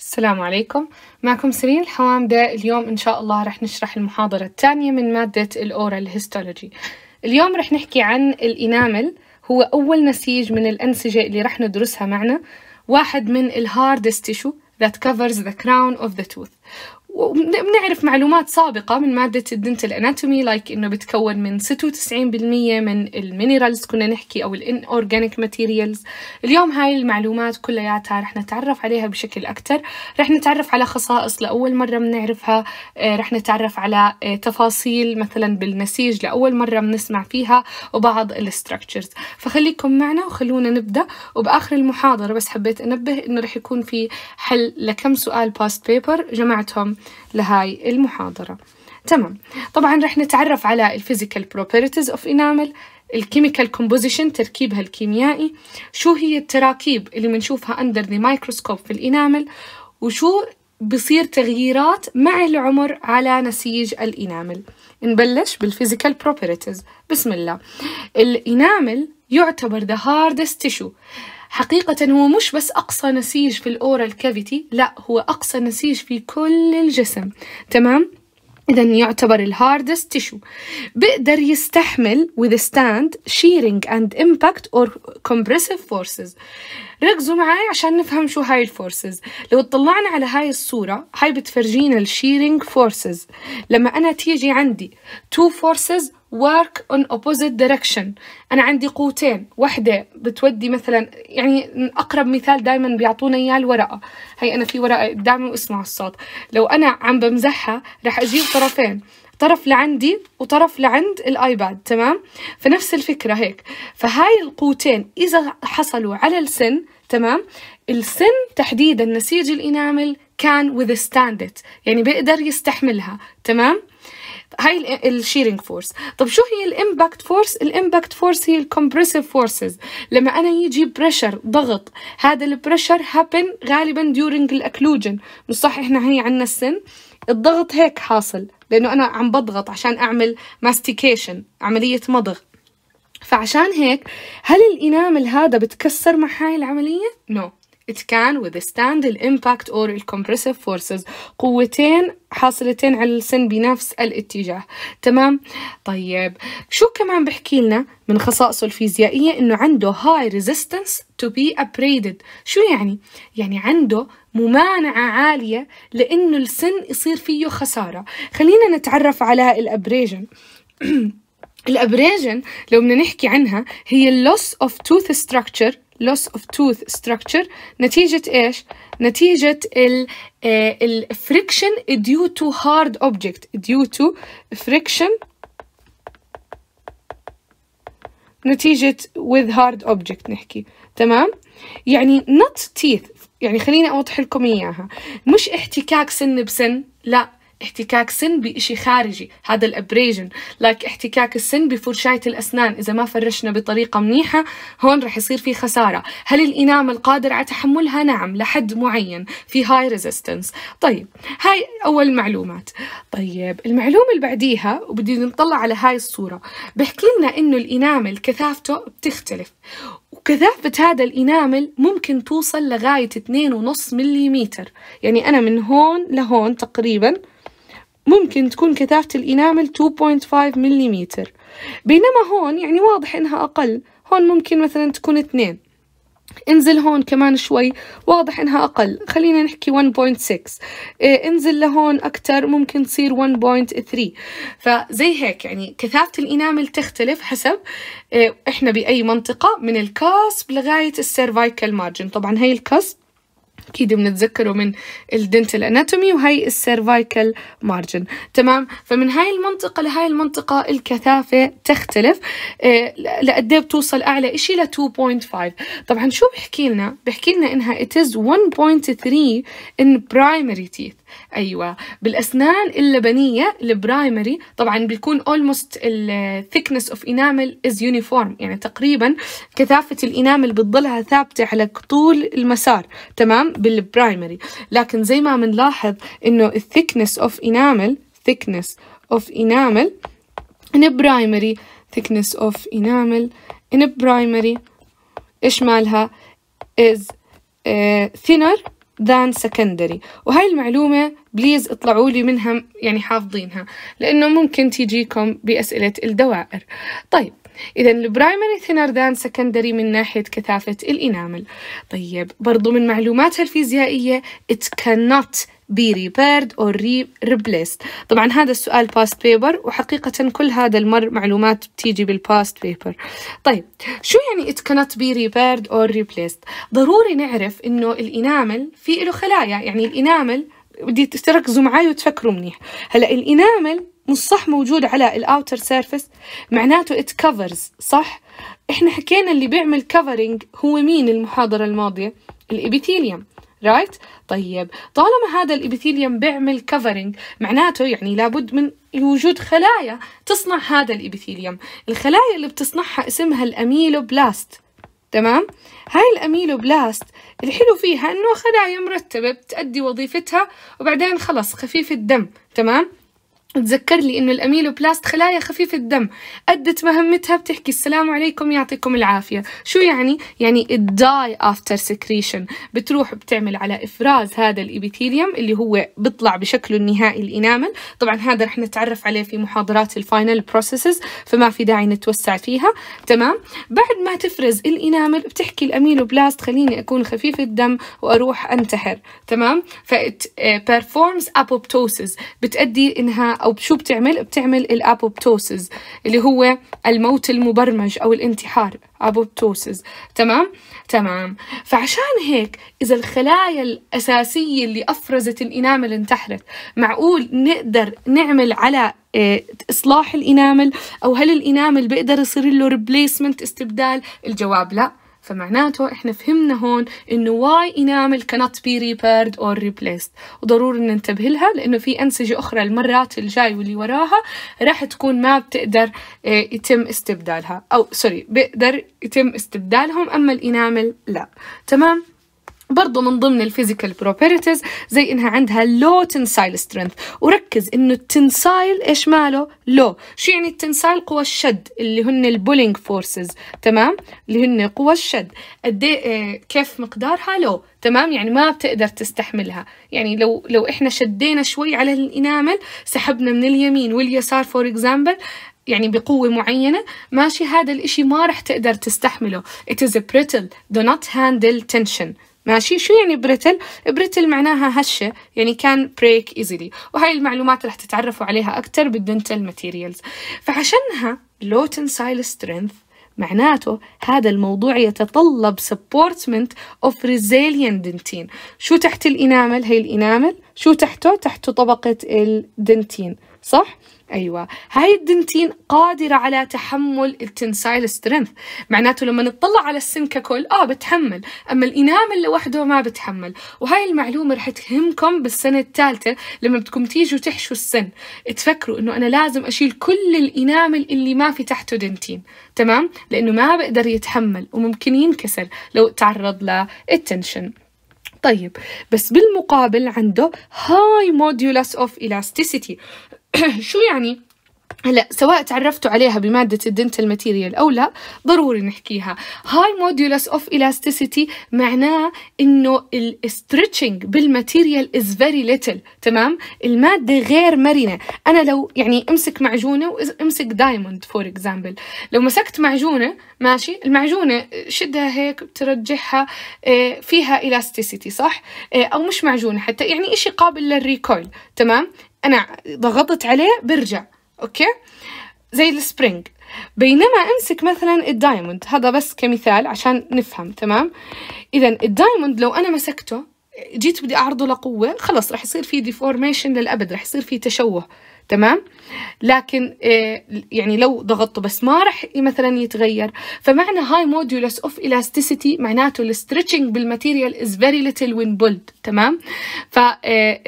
السلام عليكم معكم سيرين الحوامدة اليوم إن شاء الله رح نشرح المحاضرة الثانية من مادة الأورال هيستولوجي اليوم رح نحكي عن الإنامل هو أول نسيج من الأنسجة اللي رح ندرسها معنا واحد من الهاردست تيشو that covers the crown of the tooth وبنعرف معلومات سابقة من مادة الدنتال اناتومي لايك انه بتكون من 96% من المينرالز كنا نحكي او الان اورجانيك ماتيريالز اليوم هاي المعلومات كلياتها رح نتعرف عليها بشكل اكثر رح نتعرف على خصائص لاول مرة بنعرفها آه، رح نتعرف على آه، تفاصيل مثلا بالنسيج لاول مرة بنسمع فيها وبعض الستركتشرز فخليكم معنا وخلونا نبدا وباخر المحاضرة بس حبيت انبه انه رح يكون في حل لكم سؤال باست بيبر جمعتهم لهاي المحاضرة تمام طبعا رح نتعرف على الفيزيكال بروبرتيز اوف انامل الكيميكال كومبوزيشن تركيبها الكيميائي شو هي التراكيب اللي بنشوفها اندر ذا مايكروسكوب في الانامل وشو بصير تغييرات مع العمر على نسيج الانامل نبلش بالفيزيكال بروبرتيز بسم الله الانامل يعتبر ذا هاردست tissue حقيقة هو مش بس أقصى نسيج في الأورال كافيتي لا هو أقصى نسيج في كل الجسم تمام؟ إذا يعتبر الهاردست تيشو بيقدر يستحمل withstand shearing and impact or compressive forces ركزوا معي عشان نفهم شو هاي الفورسز لو اطلعنا على هاي الصورة هاي بتفرجينا الشيرينج فورسز لما أنا تيجي عندي two forces work on opposite direction أنا عندي قوتين واحدة بتودي مثلا يعني أقرب مثال دايما بيعطونا إياه الورقة هي أنا في ورقة قدامي واسمع الصوت لو أنا عم بمزحها رح أجيب طرفين طرف لعندي وطرف لعند الايباد تمام فنفس الفكره هيك فهاي القوتين اذا حصلوا على السن تمام السن تحديدا نسيج الانامل كان withstand it يعني بيقدر يستحملها تمام هاي الشيرنج فورس طب شو هي الامباكت فورس الامباكت فورس هي الكمبرسيف فورسز لما انا يجي بريشر ضغط هذا البريشر هابن غالبا ديورنج الاكلوجن مش صح احنا هي عندنا السن الضغط هيك حاصل لانه انا عم بضغط عشان اعمل ماستيكيشن عمليه مضغ فعشان هيك هل الانامل هذا بتكسر مع هاي العمليه نو no. It can withstand the impact or the compressive forces قوتين حاصلتين على السن بنفس الاتجاه تمام طيب شو كمان بحكي لنا من خصائصه الفيزيائية انه عنده high resistance to be abraded شو يعني؟ يعني عنده ممانعة عالية لانه السن يصير فيه خسارة خلينا نتعرف على الابريجن الابريجن لو بدنا نحكي عنها هي loss of tooth structure loss of tooth structure نتيجة إيش؟ نتيجة ال ال friction due to hard object due to friction نتيجة with hard object نحكي تمام؟ يعني not teeth يعني خليني أوضح لكم إياها مش احتكاك سن بسن لا احتكاك سن بإشي خارجي هذا الابريجن لك احتكاك السن بفرشاة الأسنان إذا ما فرشنا بطريقة منيحة هون رح يصير في خسارة هل الإنام القادر على تحملها نعم لحد معين في هاي ريزيستنس طيب هاي أول معلومات طيب المعلومة اللي بعديها وبدي نطلع على هاي الصورة بحكي لنا إنه الإنامل كثافته بتختلف وكثافة هذا الإنامل ممكن توصل لغاية 2.5 مليمتر يعني أنا من هون لهون تقريباً ممكن تكون كثافة الإنامل 2.5 ملم بينما هون يعني واضح إنها أقل هون ممكن مثلا تكون 2 انزل هون كمان شوي واضح إنها أقل خلينا نحكي 1.6 إيه انزل لهون أكتر ممكن تصير 1.3 فزي هيك يعني كثافة الإنامل تختلف حسب إيه، إحنا بأي منطقة من الكاسب لغاية السيرفايكال مارجن طبعا هاي الكاسب اكيد بنتذكره من الدنتال اناتومي وهي السيرفايكال مارجن تمام فمن هاي المنطقه لهاي المنطقه الكثافه تختلف إيه، لقد إيه بتوصل اعلى شيء ل 2.5 طبعا شو بحكي لنا بحكي لنا انها it is 1.3 in primary teeth ايوه بالاسنان اللبنيه البرايمري طبعا بيكون اولموست الثيكنس اوف انامل از يونيفورم يعني تقريبا كثافه الانامل بتضلها ثابته على طول المسار تمام بالبرايمري لكن زي ما بنلاحظ انه الثيكنس اوف انامل thickness of enamel in primary thickness of enamel in primary ايش مالها is uh, thinner than secondary وهاي المعلومة بليز اطلعوا لي منها يعني حافظينها لأنه ممكن تيجيكم بأسئلة الدوائر طيب إذا البرايمري ثينر ذان سكندري من ناحية كثافة الإنامل طيب برضو من معلوماتها الفيزيائية it cannot be repaired ري ريبليست طبعا هذا السؤال باست بيبر وحقيقة كل هذا المر معلومات بتيجي بالباست بيبر طيب شو يعني it cannot be repaired or replaced ضروري نعرف انه الانامل في له خلايا يعني الانامل بدي تركزوا معي وتفكروا منيح هلا الانامل مش صح موجود على الاوتر سيرفيس معناته ات كفرز صح احنا حكينا اللي بيعمل كفرنج هو مين المحاضره الماضيه الابيثيليوم رايت؟ right? طيب طالما هذا الإبيثيليوم بيعمل كفرنج معناته يعني لابد من وجود خلايا تصنع هذا الإبيثيليوم الخلايا اللي بتصنعها اسمها الأميلوبلاست تمام؟ هاي الأميلوبلاست الحلو فيها إنه خلايا مرتبة بتأدي وظيفتها وبعدين خلص خفيف الدم تمام؟ تذكر لي انه الاميلوبلاست خلايا خفيفة الدم ادت مهمتها بتحكي السلام عليكم يعطيكم العافية شو يعني يعني الداي افتر سكريشن بتروح بتعمل على افراز هذا الابيثيليوم اللي هو بيطلع بشكله النهائي الانامل طبعا هذا رح نتعرف عليه في محاضرات الفاينل بروسيسز فما في داعي نتوسع فيها تمام بعد ما تفرز الانامل بتحكي الاميلوبلاست خليني اكون خفيف الدم واروح انتحر تمام ف ابوبتوسيس apoptosis بتأدي انها أو شو بتعمل؟ بتعمل الأبوبتوسز اللي هو الموت المبرمج أو الانتحار أبوبتوسز تمام؟ تمام فعشان هيك إذا الخلايا الأساسية اللي أفرزت الإنامل انتحرت معقول نقدر نعمل على آه، إصلاح الإنامل أو هل الإنامل بيقدر يصير له ريبليسمنت استبدال؟ الجواب لا فمعناته احنا فهمنا هون انه why enamel cannot be repaired or replaced وضروري ننتبه لها لانه في انسجة اخرى المرات الجاي واللي وراها راح تكون ما بتقدر آه، يتم استبدالها او سوري بيقدر يتم استبدالهم اما الانامل لا تمام برضو من ضمن الفيزيكال بروبرتيز زي انها عندها لو تنسايل سترينث وركز انه التنسايل ايش ماله لو شو يعني التنسايل قوى الشد اللي هن البولينج فورسز تمام اللي هن قوى الشد قد ايه آه، كيف مقدارها لو تمام يعني ما بتقدر تستحملها يعني لو لو احنا شدينا شوي على الانامل سحبنا من اليمين واليسار فور اكزامبل يعني بقوة معينة ماشي هذا الإشي ما رح تقدر تستحمله it is a brittle do not handle tension ماشي شو يعني بريتل بريتل معناها هشة يعني كان بريك ايزلي وهاي المعلومات رح تتعرفوا عليها اكثر بالدنتال ماتيريالز فعشانها لو تنسايل سترينث معناته هذا الموضوع يتطلب سبورتمنت اوف ريزيليان دنتين شو تحت الانامل هي الانامل شو تحته تحته طبقه الدنتين صح ايوه هاي الدنتين قادره على تحمل التنسايل سترينث معناته لما نطلع على السن ككل اه بتحمل اما الانامل لوحده ما بتحمل وهاي المعلومه رح تهمكم بالسنه الثالثه لما بدكم تيجوا تحشوا السن تفكروا انه انا لازم اشيل كل الانامل اللي ما في تحته دنتين تمام لانه ما بقدر يتحمل وممكن ينكسر لو تعرض للتنشن طيب بس بالمقابل عنده هاي موديولاس اوف الاستيسيتي شو يعني؟ هلا سواء تعرفتوا عليها بمادة الدنتال ماتيريال أو لا ضروري نحكيها هاي مودولس اوف إلاستيسيتي معناه إنه الاسترتشنج بالماتيريال از فيري ليتل تمام المادة غير مرنة أنا لو يعني امسك معجونة وامسك دايموند فور اكزامبل لو مسكت معجونة ماشي المعجونة آه، شدها هيك بترجعها آه، فيها إلاستيسيتي صح آه، أو مش معجونة حتى يعني إشي قابل للريكويل تمام انا ضغطت عليه برجع اوكي زي السبرينج بينما امسك مثلا الدايموند هذا بس كمثال عشان نفهم تمام اذا الدايموند لو انا مسكته جيت بدي اعرضه لقوه خلص رح يصير في ديفورميشن للابد رح يصير في تشوه تمام لكن آه، يعني لو ضغطته بس ما راح مثلا يتغير فمعنى هاي مودولس اوف الاستيسيتي معناته الستريتشنج بالماتيريال از فيري ليتل وين بولد تمام ف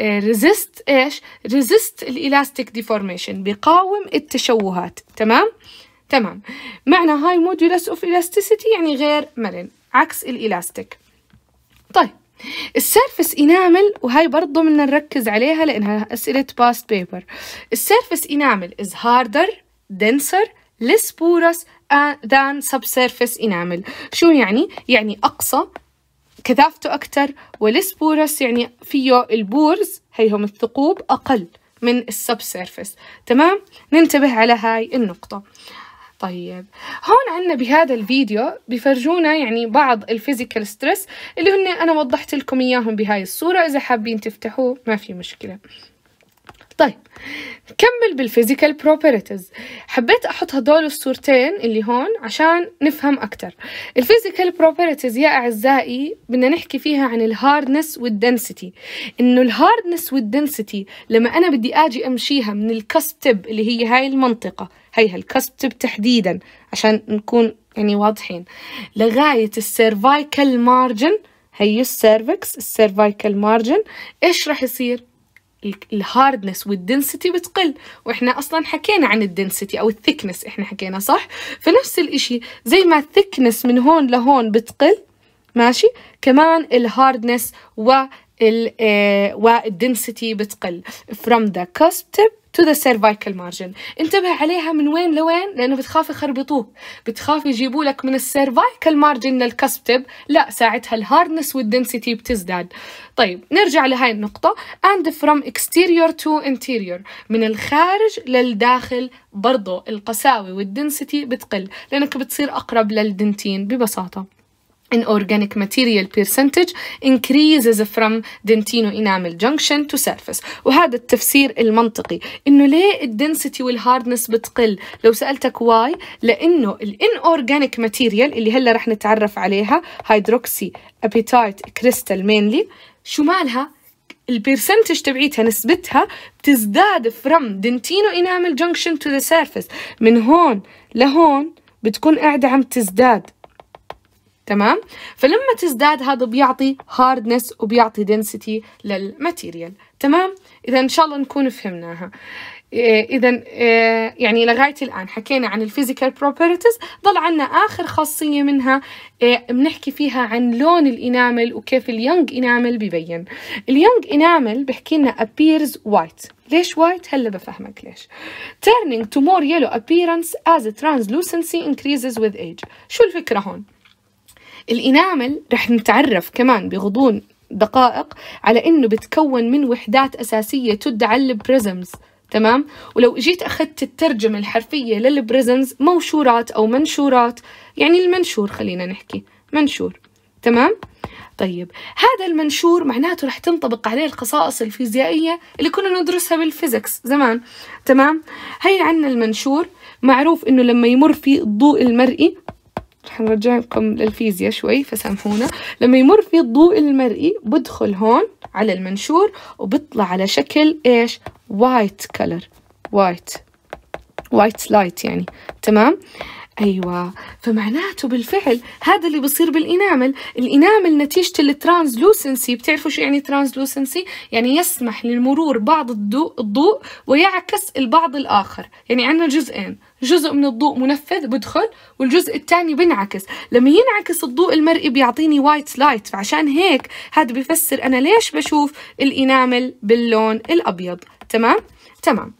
ريزيست آه، آه، ايش ريزيست الالاستيك ديفورميشن بيقاوم التشوهات تمام تمام معنى هاي مودولس اوف الاستيسيتي يعني غير مرن عكس الالاستيك طيب السيرفس انامل وهي برضه بدنا نركز عليها لانها اسئله باست بيبر السيرفس انامل is harder denser less porous uh, than subsurface enamel شو يعني يعني اقصى كثافته اكثر والسبورس بورس يعني فيه البورز هيهم الثقوب أقل من السب سيرفس تمام ننتبه على هاي النقطة طيب هون عنا بهذا الفيديو بفرجونا يعني بعض الفيزيكال ستريس اللي هن أنا وضحت لكم إياهم بهاي الصورة إذا حابين تفتحوه ما في مشكلة طيب نكمل بالفيزيكال بروبرتيز حبيت احط هدول الصورتين اللي هون عشان نفهم اكثر الفيزيكال بروبرتيز يا اعزائي بدنا نحكي فيها عن الهاردنس والدنسيتي انه الهاردنس والدنسيتي لما انا بدي اجي امشيها من الكاستب اللي هي هاي المنطقه هي الكاستب تحديدا عشان نكون يعني واضحين لغايه السيرفايكال مارجن هي السيرفكس السيرفايكال مارجن ايش راح يصير الهاردنس والدنسيتي بتقل واحنا اصلا حكينا عن الدنسيتي او الثيكنس احنا حكينا صح فنفس الاشي زي ما الثيكنس من هون لهون بتقل ماشي كمان الهاردنس وال والدنسيتي بتقل from the cusp tip to the cervical margin انتبه عليها من وين لوين لأنه بتخاف يخربطوه بتخاف يجيبوا لك من السيرفايكال مارجن للكسب تب لا ساعتها الهاردنس والدنسيتي بتزداد طيب نرجع لهاي النقطة and from exterior to interior من الخارج للداخل برضو القساوة والدنسيتي بتقل لأنك بتصير أقرب للدنتين ببساطة in organic material percentage increases from dentino enamel junction to surface وهذا التفسير المنطقي انه ليه الدنسيتي والهاردنس بتقل لو سالتك واي لانه الان اورجانيك ماتيريال اللي هلا رح نتعرف عليها هيدروكسي ابيتايت كريستال مينلي شو مالها البيرسنتج تبعيتها نسبتها بتزداد فرم دنتينو انامل جنكشن تو ذا سيرفيس من هون لهون بتكون قاعده عم تزداد تمام فلما تزداد هذا بيعطي هاردنس وبيعطي دنسيتي للماتيريال تمام اذا ان شاء الله نكون فهمناها إيه، اذا إيه، يعني لغايه الان حكينا عن الفيزيكال بروبرتيز ضل عنا اخر خاصيه منها إيه، بنحكي فيها عن لون الانامل وكيف اليونج انامل ببين اليونج انامل بحكي لنا appears white ليش white هلا بفهمك ليش turning to more yellow appearance as translucency increases with age شو الفكره هون الإنامل رح نتعرف كمان بغضون دقائق على إنه بتكون من وحدات أساسية تدعى البريزمز تمام ولو جيت أخذت الترجمة الحرفية للبريزمز موشورات أو منشورات يعني المنشور خلينا نحكي منشور تمام طيب هذا المنشور معناته رح تنطبق عليه الخصائص الفيزيائية اللي كنا ندرسها بالفيزيكس زمان تمام هي عندنا المنشور معروف انه لما يمر فيه الضوء المرئي رح نرجعكم للفيزياء شوي فسامحونا لما يمر في الضوء المرئي بدخل هون على المنشور وبطلع على شكل ايش وايت كلر وايت وايت لايت يعني تمام أيوة فمعناته بالفعل هذا اللي بصير بالإنامل الإنامل نتيجة الترانزلوسنسي بتعرفوا شو يعني ترانزلوسنسي؟ يعني يسمح للمرور بعض الضوء, الضوء ويعكس البعض الآخر يعني عندنا جزئين جزء من الضوء منفذ بدخل والجزء الثاني بنعكس لما ينعكس الضوء المرئي بيعطيني وايت لايت فعشان هيك هذا بفسر أنا ليش بشوف الإنامل باللون الأبيض تمام تمام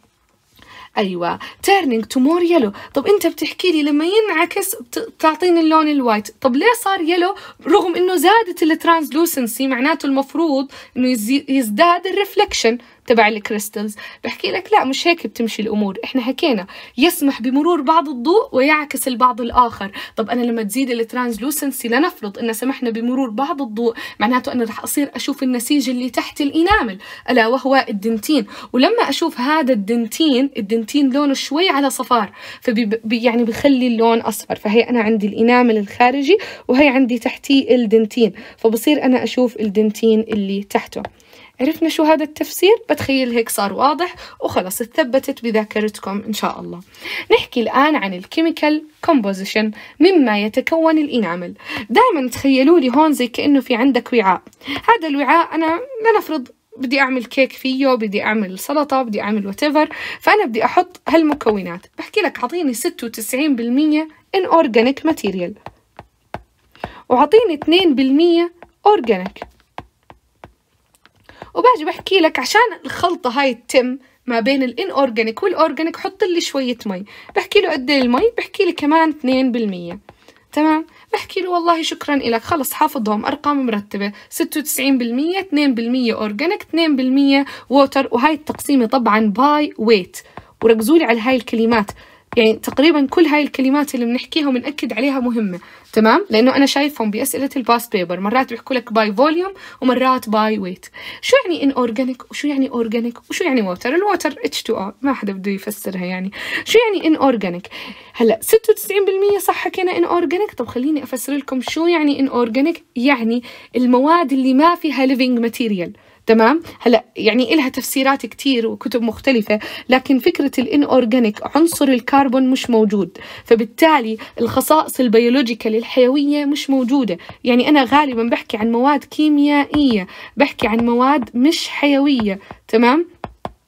ايوه تيرنينج تو مور يلو طب انت بتحكي لي لما ينعكس بتعطيني اللون الوايت طب ليه صار يلو رغم انه زادت الترانسلوسنسي معناته المفروض انه يزداد الريفلكشن تبع الكريستلز بحكي لك لا مش هيك بتمشي الامور احنا حكينا يسمح بمرور بعض الضوء ويعكس البعض الاخر طب انا لما تزيد الترانسلوسنسي لنفرض ان سمحنا بمرور بعض الضوء معناته انا رح اصير اشوف النسيج اللي تحت الانامل الا وهو الدنتين ولما اشوف هذا الدنتين الدنتين لونه شوي على صفار فبي يعني بخلي اللون اصفر فهي انا عندي الانامل الخارجي وهي عندي تحتيه الدنتين فبصير انا اشوف الدنتين اللي تحته عرفنا شو هذا التفسير بتخيل هيك صار واضح وخلص اتثبتت بذاكرتكم إن شاء الله نحكي الآن عن الكيميكال كومبوزيشن مما يتكون الإنعمل دائما تخيلوا لي هون زي كأنه في عندك وعاء هذا الوعاء أنا لنفرض بدي اعمل كيك فيه بدي اعمل سلطه بدي اعمل واتيفر فانا بدي احط هالمكونات بحكي لك اعطيني 96% ان اورجانيك ماتيريال واعطيني 2% اورجانيك محتاجة بحكي لك عشان الخلطة هاي تتم ما بين الان اورجانيك والاورجانيك حط لي شوية مي بحكي له قد إيه المي بحكي لي كمان 2% تمام بحكي له والله شكرا لك خلص حافظهم ارقام مرتبه 96% 2% اورجانيك 2% ووتر وهاي التقسيمه طبعا باي ويت وركزوا لي على هاي الكلمات يعني تقريبا كل هاي الكلمات اللي بنحكيها وبنأكد عليها مهمة تمام لأنه أنا شايفهم بأسئلة الباس بيبر مرات بيحكوا لك باي فوليوم ومرات باي ويت شو يعني إن أورجانيك وشو يعني أورجانيك وشو يعني ووتر الووتر اتش تو أو ما حدا بده يفسرها يعني شو يعني إن أورجانيك هلا 96% صح حكينا إن أورجانيك طب خليني أفسر لكم شو يعني إن أورجانيك يعني المواد اللي ما فيها ليفينج ماتيريال تمام هلا يعني إلها تفسيرات كتير وكتب مختلفة لكن فكرة الان اورجانيك عنصر الكربون مش موجود فبالتالي الخصائص البيولوجيكال الحيوية مش موجودة يعني أنا غالبا بحكي عن مواد كيميائية بحكي عن مواد مش حيوية تمام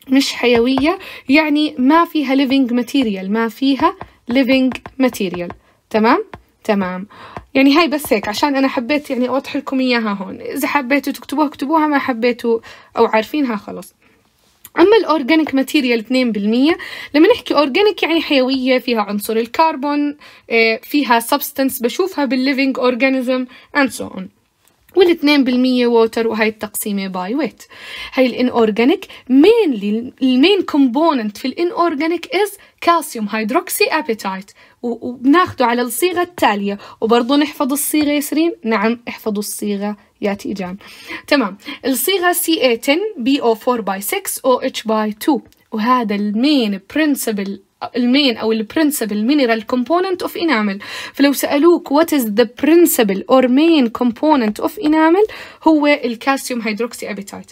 مش حيوية يعني ما فيها living material ما فيها living material تمام تمام يعني هاي بس هيك عشان أنا حبيت يعني أوضح لكم إياها هون إذا حبيتوا تكتبوها اكتبوها ما حبيتوا أو عارفينها خلص اما الاورجانيك ماتيريال 2% لما نحكي اورجانيك يعني حيويه فيها عنصر الكربون آه، فيها سبستنس بشوفها بالليفينج اورجانيزم اند سو اون وال 2% ووتر وهي التقسيمة باي ويت هي الانورجانيك مينلي المين كومبوننت في الانورجانيك از كالسيوم هيدروكسي ابيتايت وبناخده على الصيغة التالية وبرضه نحفظ الصيغة يسرين نعم احفظوا الصيغة يا تيجان تمام الصيغه سي اي 10 بي او BO4 باي 6 او اتش باي 2 وهذا المين برنسبل المين او البرنسبل مينرال كومبوننت اوف انامل فلو سالوك وات از ذا برنسبل اور مين كومبوننت اوف انامل هو الكالسيوم هيدروكسي ابيتايت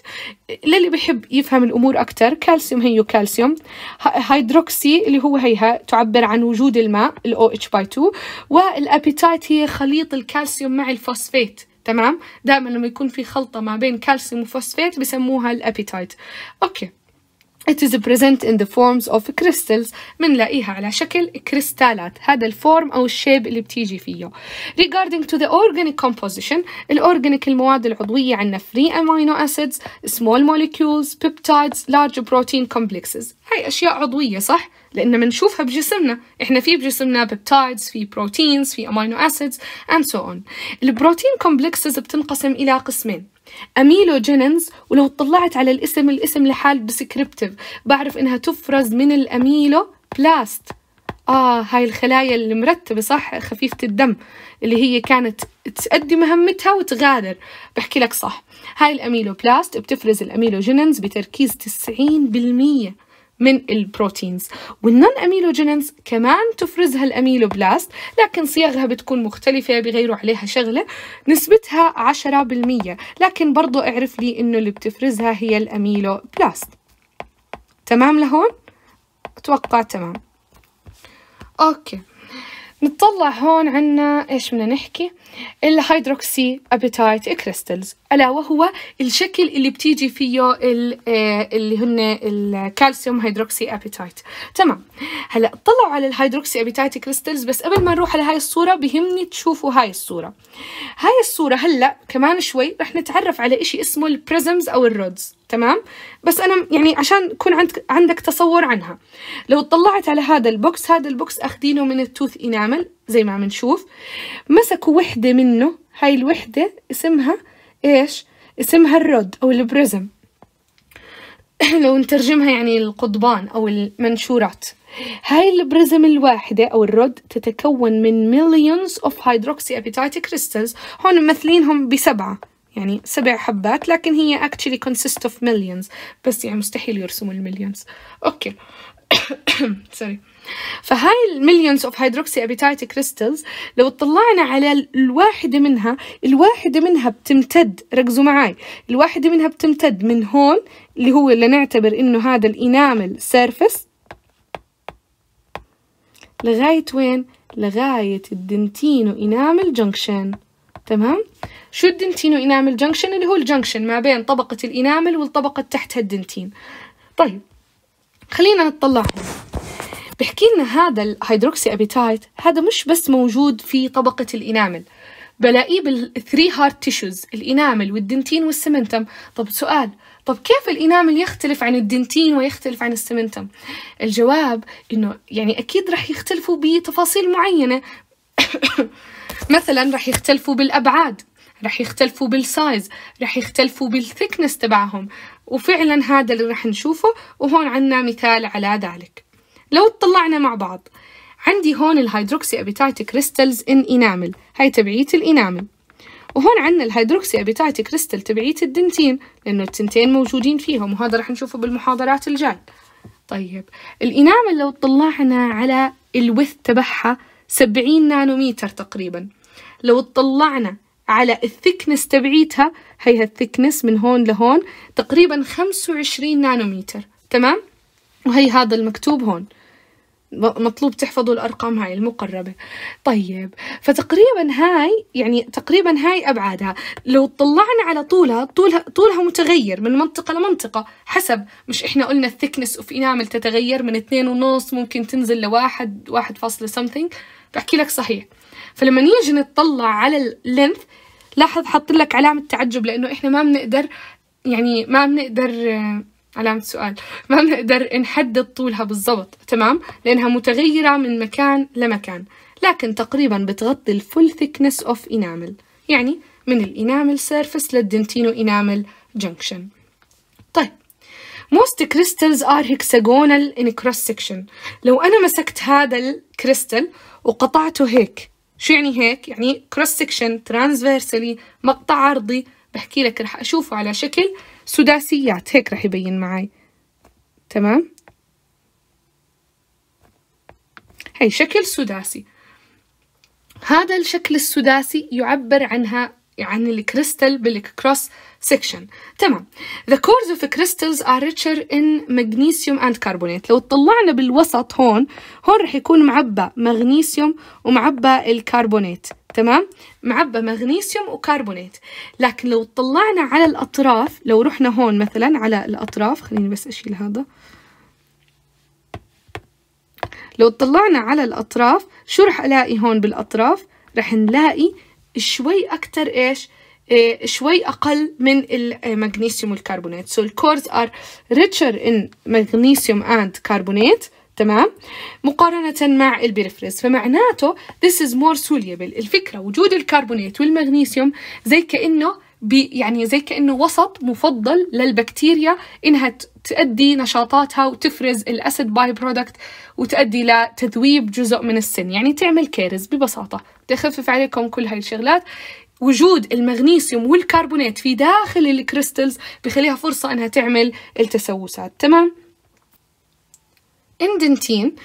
للي بحب يفهم الامور اكثر كالسيوم هيو كالسيوم هيدروكسي اللي هو هيها تعبر عن وجود الماء الاو اتش باي 2 والابيتايت هي خليط الكالسيوم مع الفوسفيت تمام دائما لما يكون في خلطه ما بين كالسيوم وفوسفيت بسموها الابيتايت اوكي It is present in the forms of crystals منلاقيها على شكل كريستالات هذا الفورم أو الشيب اللي بتيجي فيه Regarding to the organic composition الأورجانيك المواد العضوية عندنا free amino acids small molecules peptides large protein complexes هاي أشياء عضوية صح؟ لأن بنشوفها بجسمنا إحنا في بجسمنا بيبتايدز في بروتينز في أمينو أسيدز and so on البروتين كومبلكسز بتنقسم إلى قسمين اميلوجينينز ولو اطلعت على الاسم الاسم لحال ديسكريبتيف بعرف انها تفرز من الاميلو بلاست آه هاي الخلايا اللي مرتبة صح خفيفة الدم اللي هي كانت تأدي مهمتها وتغادر بحكي لك صح هاي الأميلوبلاست بتفرز الأميلوجينينز بتركيز 90% من البروتينز والنون اميلوجينز كمان تفرزها الاميلوبلاست لكن صياغها بتكون مختلفة بغيروا عليها شغلة نسبتها 10% لكن برضو اعرف لي انه اللي بتفرزها هي الاميلوبلاست تمام لهون؟ اتوقع تمام اوكي نطلع هون عنا ايش بدنا نحكي الهيدروكسي ابيتايت كريستلز ألا وهو الشكل اللي بتيجي فيه آه، اللي هن الكالسيوم هيدروكسي أبيتايت تمام هلا طلعوا على الهيدروكسي أبيتايت كريستلز بس قبل ما نروح على هاي الصورة بهمني تشوفوا هاي الصورة هاي الصورة هلا كمان شوي رح نتعرف على إشي اسمه البريزمز أو الرودز تمام بس انا يعني عشان يكون عندك عندك تصور عنها لو اطلعت على هذا البوكس هذا البوكس اخدينه من التوث انامل زي ما عم نشوف مسكوا وحده منه هاي الوحده اسمها إيش اسمها الرد أو البريزم لو نترجمها يعني القضبان أو المنشورات هاي البريزم الواحدة أو الرد تتكون من مليونز اوف هيدروكسي ابيتايت كريستلز هون ممثلينهم بسبعة يعني سبع حبات لكن هي actually consist of millions بس يعني مستحيل يرسموا المليونز اوكي سوري فهاي المليونز اوف هيدروكسي ابيتايت كريستلز لو اطلعنا على الواحده منها الواحده منها بتمتد ركزوا معي الواحده منها بتمتد من هون اللي هو اللي نعتبر انه هذا الانامل سيرفس لغايه وين لغايه الدنتينو انامل جنكشن تمام شو الدنتينو انامل جنكشن اللي هو الجنكشن ما بين طبقه الانامل والطبقه تحتها الدنتين طيب خلينا نطلع بحكي لنا هذا الهيدروكسي ابيتايت هذا مش بس موجود في طبقة الإنامل بلاقيه بالثري هارت تيشوز الإنامل والدنتين والسمنتم طب سؤال طب كيف الإنامل يختلف عن الدنتين ويختلف عن السمنتم؟ الجواب إنه يعني أكيد رح يختلفوا بتفاصيل معينة مثلا رح يختلفوا بالأبعاد رح يختلفوا بالسايز رح يختلفوا بالثكنس تبعهم وفعلا هذا اللي رح نشوفه وهون عنا مثال على ذلك لو اطلعنا مع بعض عندي هون الهيدروكسي ابيتايت كريستلز ان انامل هاي تبعية الانامل وهون عندنا الهيدروكسي ابيتايت كريستل تبعية الدنتين لأنه التنتين موجودين فيهم وهذا رح نشوفه بالمحاضرات الجاي طيب الإنامل لو اطلعنا على الوث تبعها 70 نانومتر تقريبا لو اطلعنا على الثكنس تبعيتها هي الثكنس من هون لهون تقريبا 25 نانومتر تمام وهي هذا المكتوب هون مطلوب تحفظوا الأرقام هاي المقربة طيب فتقريبا هاي يعني تقريبا هاي أبعادها لو طلعنا على طولها طولها, طولها متغير من منطقة لمنطقة حسب مش إحنا قلنا الثكنس اوف انامل تتغير من اثنين ونص ممكن تنزل لواحد واحد فاصلة something بحكي لك صحيح فلما نيجي نطلع على اللينث لاحظ حط لك علامة تعجب لأنه إحنا ما بنقدر يعني ما بنقدر علامة سؤال ما بنقدر نحدد طولها بالضبط تمام لأنها متغيرة من مكان لمكان لكن تقريبا بتغطي الفول ثيكنس اوف انامل يعني من الانامل سيرفس للدنتينو انامل جنكشن طيب most crystals are hexagonal in cross section لو أنا مسكت هذا الكريستل وقطعته هيك شو يعني هيك؟ يعني cross section transversely مقطع عرضي بحكي لك رح أشوفه على شكل سداسيات هيك رح يبين معي تمام هي شكل سداسي هذا الشكل السداسي يعبر عنها يعني الكريستال بالكروس سكشن تمام the cores of crystals are richer in magnesium and carbonate لو طلعنا بالوسط هون هون رح يكون معبى مغنيسيوم ومعبى الكربونات تمام معبى مغنيسيوم وكربونات لكن لو طلعنا على الاطراف لو رحنا هون مثلا على الاطراف خليني بس اشيل هذا لو طلعنا على الاطراف شو رح الاقي هون بالاطراف رح نلاقي شوي أكتر إيش إيه، شوي أقل من المغنيسيوم إيه، والكربونات so الكورز are richer in magnesium and carbonate تمام مقارنة مع البريفرز فمعناته this is more soluble الفكرة وجود الكربونات والمغنيسيوم زي كأنه يعني زي كأنه وسط مفضل للبكتيريا إنها تؤدي نشاطاتها وتفرز الأسد باي برودكت وتؤدي لتذويب جزء من السن يعني تعمل كيرز ببساطة تخفف عليكم كل هاي الشغلات وجود المغنيسيوم والكربونات في داخل الكريستلز بخليها فرصة إنها تعمل التسوسات تمام اندنتين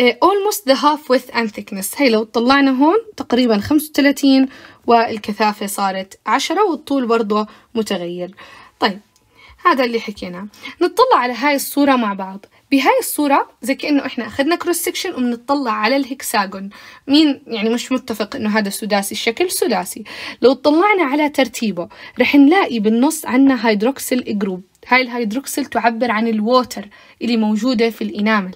آه، almost the half width and thickness هي لو طلعنا هون تقريبا 35 والكثافة صارت عشرة والطول برضه متغير طيب هذا اللي حكيناه نطلع على هاي الصورة مع بعض بهاي الصورة زي كأنه إحنا أخذنا كروس سكشن وبنطلع على الهكساجون مين يعني مش متفق إنه هذا سداسي الشكل سداسي لو طلعنا على ترتيبه رح نلاقي بالنص عنا هيدروكسل جروب هاي الهيدروكسل تعبر عن الووتر اللي موجودة في الإنامل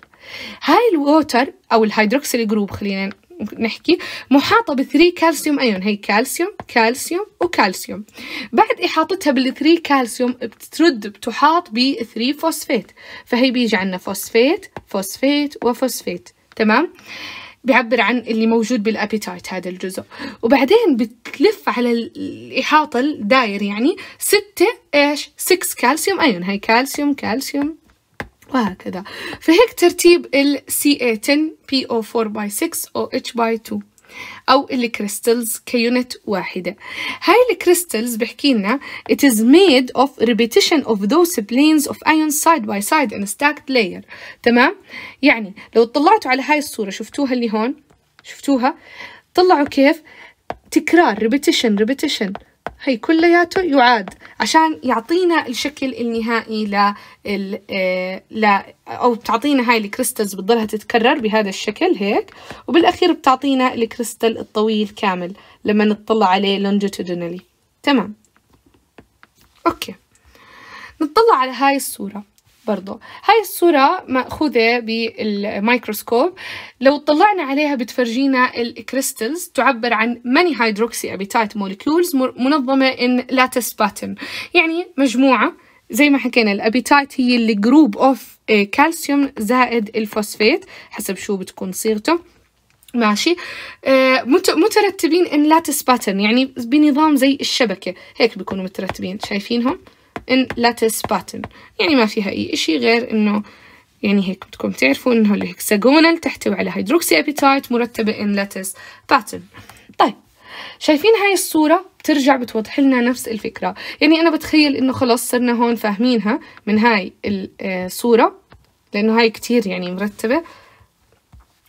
هاي الووتر أو الهيدروكسل جروب خلينا نحكي محاطة بثري كالسيوم أيون هي كالسيوم كالسيوم وكالسيوم بعد إحاطتها بالثري كالسيوم بترد بتحاط بثري فوسفيت فهي بيجي عندنا فوسفيت فوسفيت وفوسفيت تمام بيعبر عن اللي موجود بالابيتايت هذا الجزء وبعدين بتلف على الإحاطة الداير يعني ستة إيش سكس كالسيوم أيون هي كالسيوم كالسيوم وهكذا فهيك ترتيب ال CA10 PO4 by 6 أو H by 2 أو الكريستلز كيونت واحدة هاي الكريستلز بحكي لنا it is made of repetition of those planes of ions side by side in a stacked layer تمام يعني لو اطلعتوا على هاي الصورة شفتوها اللي هون شفتوها طلعوا كيف تكرار repetition repetition هي كلياته يعاد عشان يعطينا الشكل النهائي ل آه، ل أو بتعطينا هاي الكريستلز بتضلها تتكرر بهذا الشكل هيك وبالأخير بتعطينا الكريستال الطويل كامل لما نطلع عليه لونجيتودينالي تمام أوكي نطلع على هاي الصورة برضه هاي الصورة مأخوذة بالميكروسكوب لو طلعنا عليها بتفرجينا الكريستلز تعبر عن ماني هيدروكسي أبيتايت مولكيولز منظمة إن لاتس باتن يعني مجموعة زي ما حكينا الأبيتايت هي الجروب أوف كالسيوم زائد الفوسفيت حسب شو بتكون صيغته ماشي آه، مترتبين ان لاتس باترن يعني بنظام زي الشبكه هيك بيكونوا مترتبين شايفينهم in lattice pattern يعني ما فيها أي إشي غير إنه يعني هيك بدكم تعرفوا إنه الهكساجونال تحتوي على هيدروكسي أبيتايت مرتبة in lattice pattern طيب شايفين هاي الصورة بترجع بتوضح لنا نفس الفكرة يعني أنا بتخيل إنه خلص صرنا هون فاهمينها من هاي الصورة آه، لأنه هاي كتير يعني مرتبة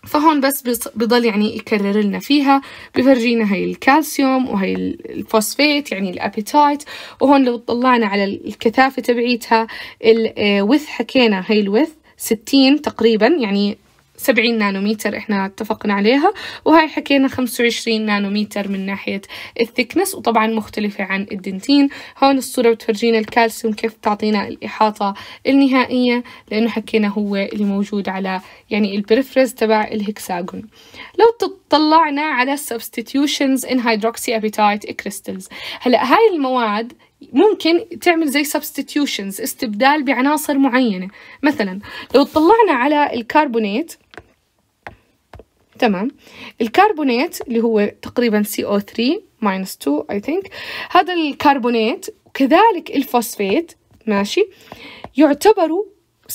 فهون بس بضل يعني يكرر لنا فيها بفرجينا هاي الكالسيوم وهي الفوسفيت يعني الابيتايت وهون لو طلعنا على الكثافة تبعيتها الوث آه، حكينا هاي الوث 60 تقريبا يعني 70 نانومتر احنا اتفقنا عليها وهاي حكينا 25 نانومتر من ناحية الثيكنس وطبعا مختلفة عن الدنتين هون الصورة بتفرجينا الكالسيوم كيف بتعطينا الإحاطة النهائية لأنه حكينا هو اللي موجود على يعني البريفرز تبع الهكساجون لو تطلعنا على substitutions in hydroxyapatite crystals هلا هاي المواد ممكن تعمل زي substitutions استبدال بعناصر معينة مثلا لو اطلعنا على الكربونات تمام الكربونات اللي هو تقريبا CO3 minus 2 I think هذا الكربونات وكذلك الفوسفيت ماشي يعتبروا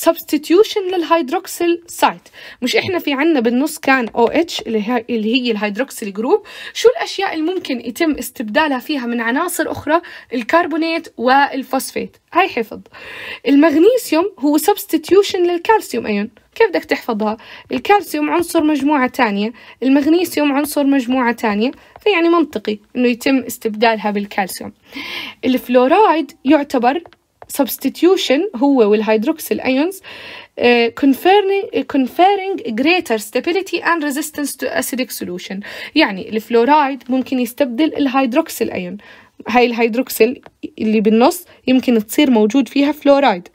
substitution للهيدروكسيل سايت مش احنا في عنا بالنص كان او OH اتش اللي هي الهيدروكسيل جروب شو الاشياء اللي ممكن يتم استبدالها فيها من عناصر اخرى الكربونات والفوسفيت هاي حفظ المغنيسيوم هو substitution للكالسيوم ايون كيف بدك تحفظها الكالسيوم عنصر مجموعة تانية المغنيسيوم عنصر مجموعة تانية فيعني منطقي انه يتم استبدالها بالكالسيوم الفلورايد يعتبر substitution هو والهيدروكسيل ايونز آه، conferring greater stability and resistance to acidic solution يعني الفلورايد ممكن يستبدل الهيدروكسيل ايون هاي الهيدروكسيل اللي بالنص يمكن تصير موجود فيها فلورايد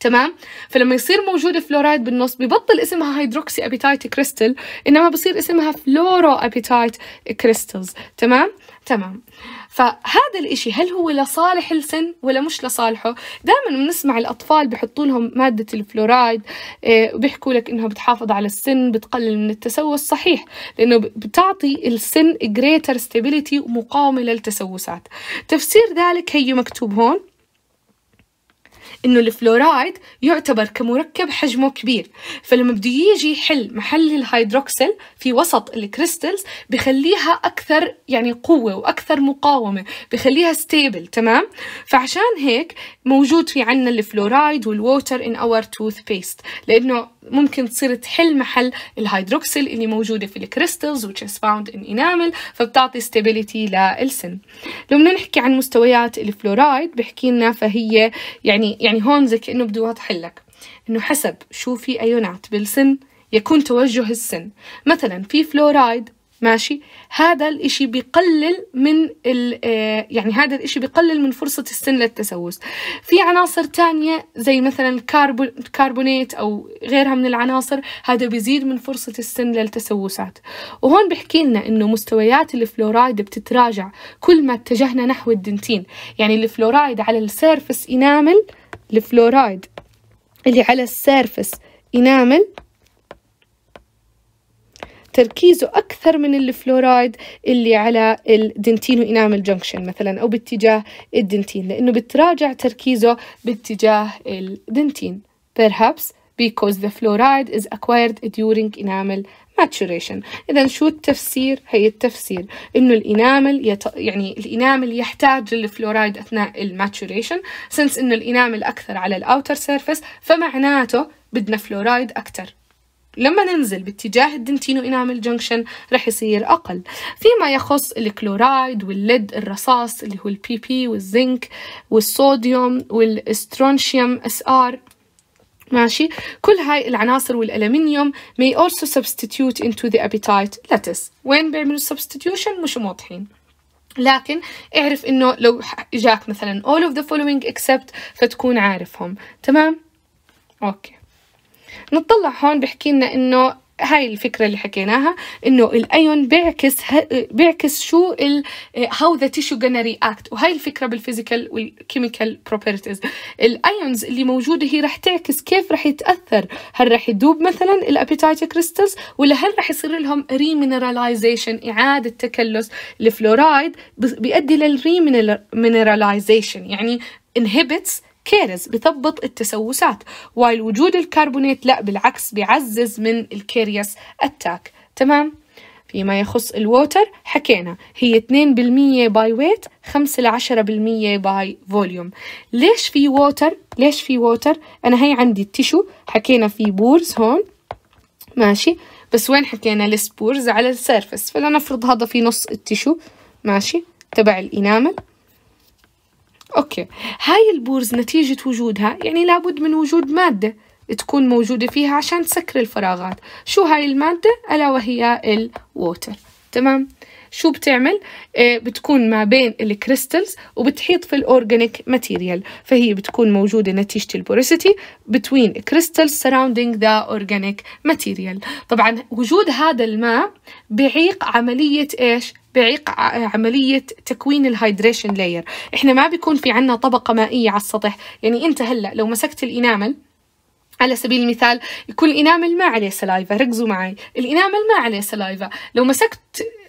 تمام فلما يصير موجود فلورايد بالنص ببطل اسمها هيدروكسي ابيتايت كريستل انما بصير اسمها فلورو ابيتايت كريستلز تمام تمام فهذا الإشي هل هو لصالح السن ولا مش لصالحه دائما بنسمع الأطفال بحطوا لهم مادة الفلورايد آه، وبيحكوا لك إنها بتحافظ على السن بتقلل من التسوس صحيح لأنه بتعطي السن جريتر ستابيليتي ومقاومة للتسوسات تفسير ذلك هي مكتوب هون إنه الفلورايد يعتبر كمركب حجمه كبير فلما بده يجي يحل محل الهيدروكسيل في وسط الكريستلز بخليها أكثر يعني قوة وأكثر مقاومة بخليها ستيبل تمام فعشان هيك موجود في عنا الفلورايد والووتر إن أور توث بيست لأنه ممكن تصير تحل محل الهيدروكسيل اللي موجودة في الكريستلز which is found in enamel فبتعطي ستيبيليتي للسن لو بدنا نحكي عن مستويات الفلورايد بحكي لنا فهي يعني يعني يعني هون زي كأنه بده يوضح لك إنه حسب شو في أيونات بالسن يكون توجه السن مثلا في فلورايد ماشي هذا الإشي بقلل من آه، يعني هذا الإشي بقلل من فرصة السن للتسوس في عناصر تانية زي مثلا الكربونات أو غيرها من العناصر هذا بيزيد من فرصة السن للتسوسات وهون بحكي لنا إنه مستويات الفلورايد بتتراجع كل ما اتجهنا نحو الدنتين يعني الفلورايد على السيرفس إنامل الفلورايد اللي على السيرفس إنامل تركيزه أكثر من الفلورايد اللي على الدنتينو إنامل جنكشن مثلا أو باتجاه الدنتين لأنه بتراجع تركيزه باتجاه الدنتين perhaps because the fluoride is acquired during enamel maturation إذا شو التفسير هي التفسير إنه الإنامل يت... يعني الإنامل يحتاج للفلورايد أثناء الماتوريشن سنس إنه الإنامل أكثر على الأوتر سيرفس فمعناته بدنا فلورايد أكثر لما ننزل باتجاه الدنتينو انامل جنكشن رح يصير أقل فيما يخص الكلورايد والليد الرصاص اللي هو البي بي والزنك والصوديوم والسترونشيوم اس ار ماشي كل هاي العناصر والألمنيوم may also substitute into the appetite lettuce وين بيعملوا substitution مش موضحين لكن اعرف انه لو جاك مثلا all of the following except فتكون عارفهم تمام اوكي نطلع هون بحكي لنا انه هاي الفكره اللي حكيناها انه الايون بيعكس بيعكس شو ال هاو ذا tissue gonna react وهاي الفكره بالفيزيكال والكيميكال بروبرتيز الايونز اللي موجوده هي رح تعكس كيف رح يتاثر هل رح يدوب مثلا الابيتايت كريستلز ولا هل رح يصير لهم ريمينراليزيشن اعاده تكلس الفلورايد بيؤدي للريمينراليزيشن يعني inhibits كيرز بيثبط التسوسات وايل وجود الكربونات لا بالعكس بيعزز من الكيريس اتاك تمام فيما يخص الووتر حكينا هي 2% باي ويت 5 ل 10% باي فوليوم ليش في ووتر ليش في ووتر انا هي عندي التيشو حكينا في بورز هون ماشي بس وين حكينا السبورز على السيرفس فلنفرض هذا في نص التيشو ماشي تبع الانامل أوكي هاي البورز نتيجة وجودها يعني لابد من وجود مادة تكون موجودة فيها عشان تسكر الفراغات شو هاي المادة؟ ألا وهي الووتر تمام؟ شو بتعمل؟ آه، بتكون ما بين الكريستلز وبتحيط في الأورجانيك ماتيريال فهي بتكون موجودة نتيجة البوريسيتي between crystals surrounding the organic material طبعا وجود هذا الماء بيعيق عملية إيش؟ بيعيق عملية تكوين الهايدريشن لاير احنا ما بيكون في عنا طبقة مائية على السطح يعني انت هلأ لو مسكت الإنامل على سبيل المثال يكون الإنامل ما عليه سلايفا ركزوا معي الإنامل ما عليه سلايفا لو مسكت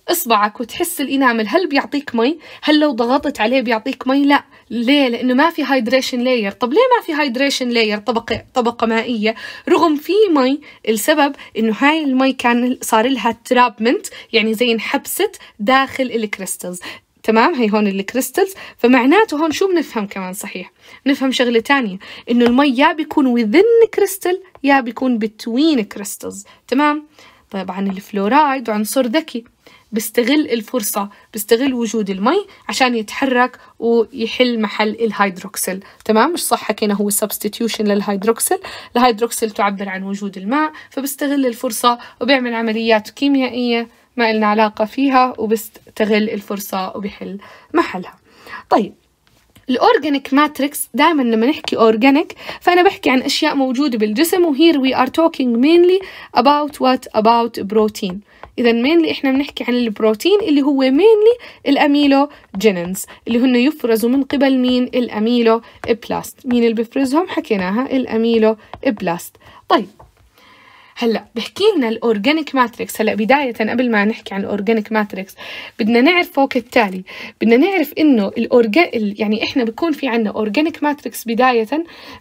اصبعك وتحس الانامل هل بيعطيك مي هل لو ضغطت عليه بيعطيك مي لا ليه لانه ما في هايدريشن لاير طب ليه ما في هايدريشن لاير طبقه طبقه مائيه رغم في مي السبب انه هاي المي كان صار لها ترابمنت يعني زي انحبست داخل الكريستلز تمام هي هون الكريستلز فمعناته هون شو بنفهم كمان صحيح بنفهم شغله تانية انه المي يا بيكون within كريستل يا بيكون between كريستلز تمام طبعا الفلورايد عنصر ذكي بيستغل الفرصة بيستغل وجود المي عشان يتحرك ويحل محل الهيدروكسل تمام مش صح حكينا هو substitution للهيدروكسل الهيدروكسل تعبر عن وجود الماء فبيستغل الفرصة وبيعمل عمليات كيميائية ما إلنا علاقة فيها وبيستغل الفرصة وبيحل محلها طيب الاورجانيك ماتريكس دائما لما نحكي اورجانيك فانا بحكي عن اشياء موجوده بالجسم وهير وي ار توكينج مينلي اباوت وات اباوت بروتين اذا مينلي احنا بنحكي عن البروتين اللي هو مينلي الاميلو جينينز اللي هن يفرزوا من قبل مين الاميلو بلاست مين اللي بيفرزهم حكيناها الاميلو بلاست طيب هلا بحكي لنا الاورجانيك ماتريكس هلا بدايه قبل ما نحكي عن الاورجانيك ماتريكس بدنا نعرف فوق التالي بدنا نعرف انه الاورجا يعني احنا بكون في عندنا اورجانيك ماتريكس بدايه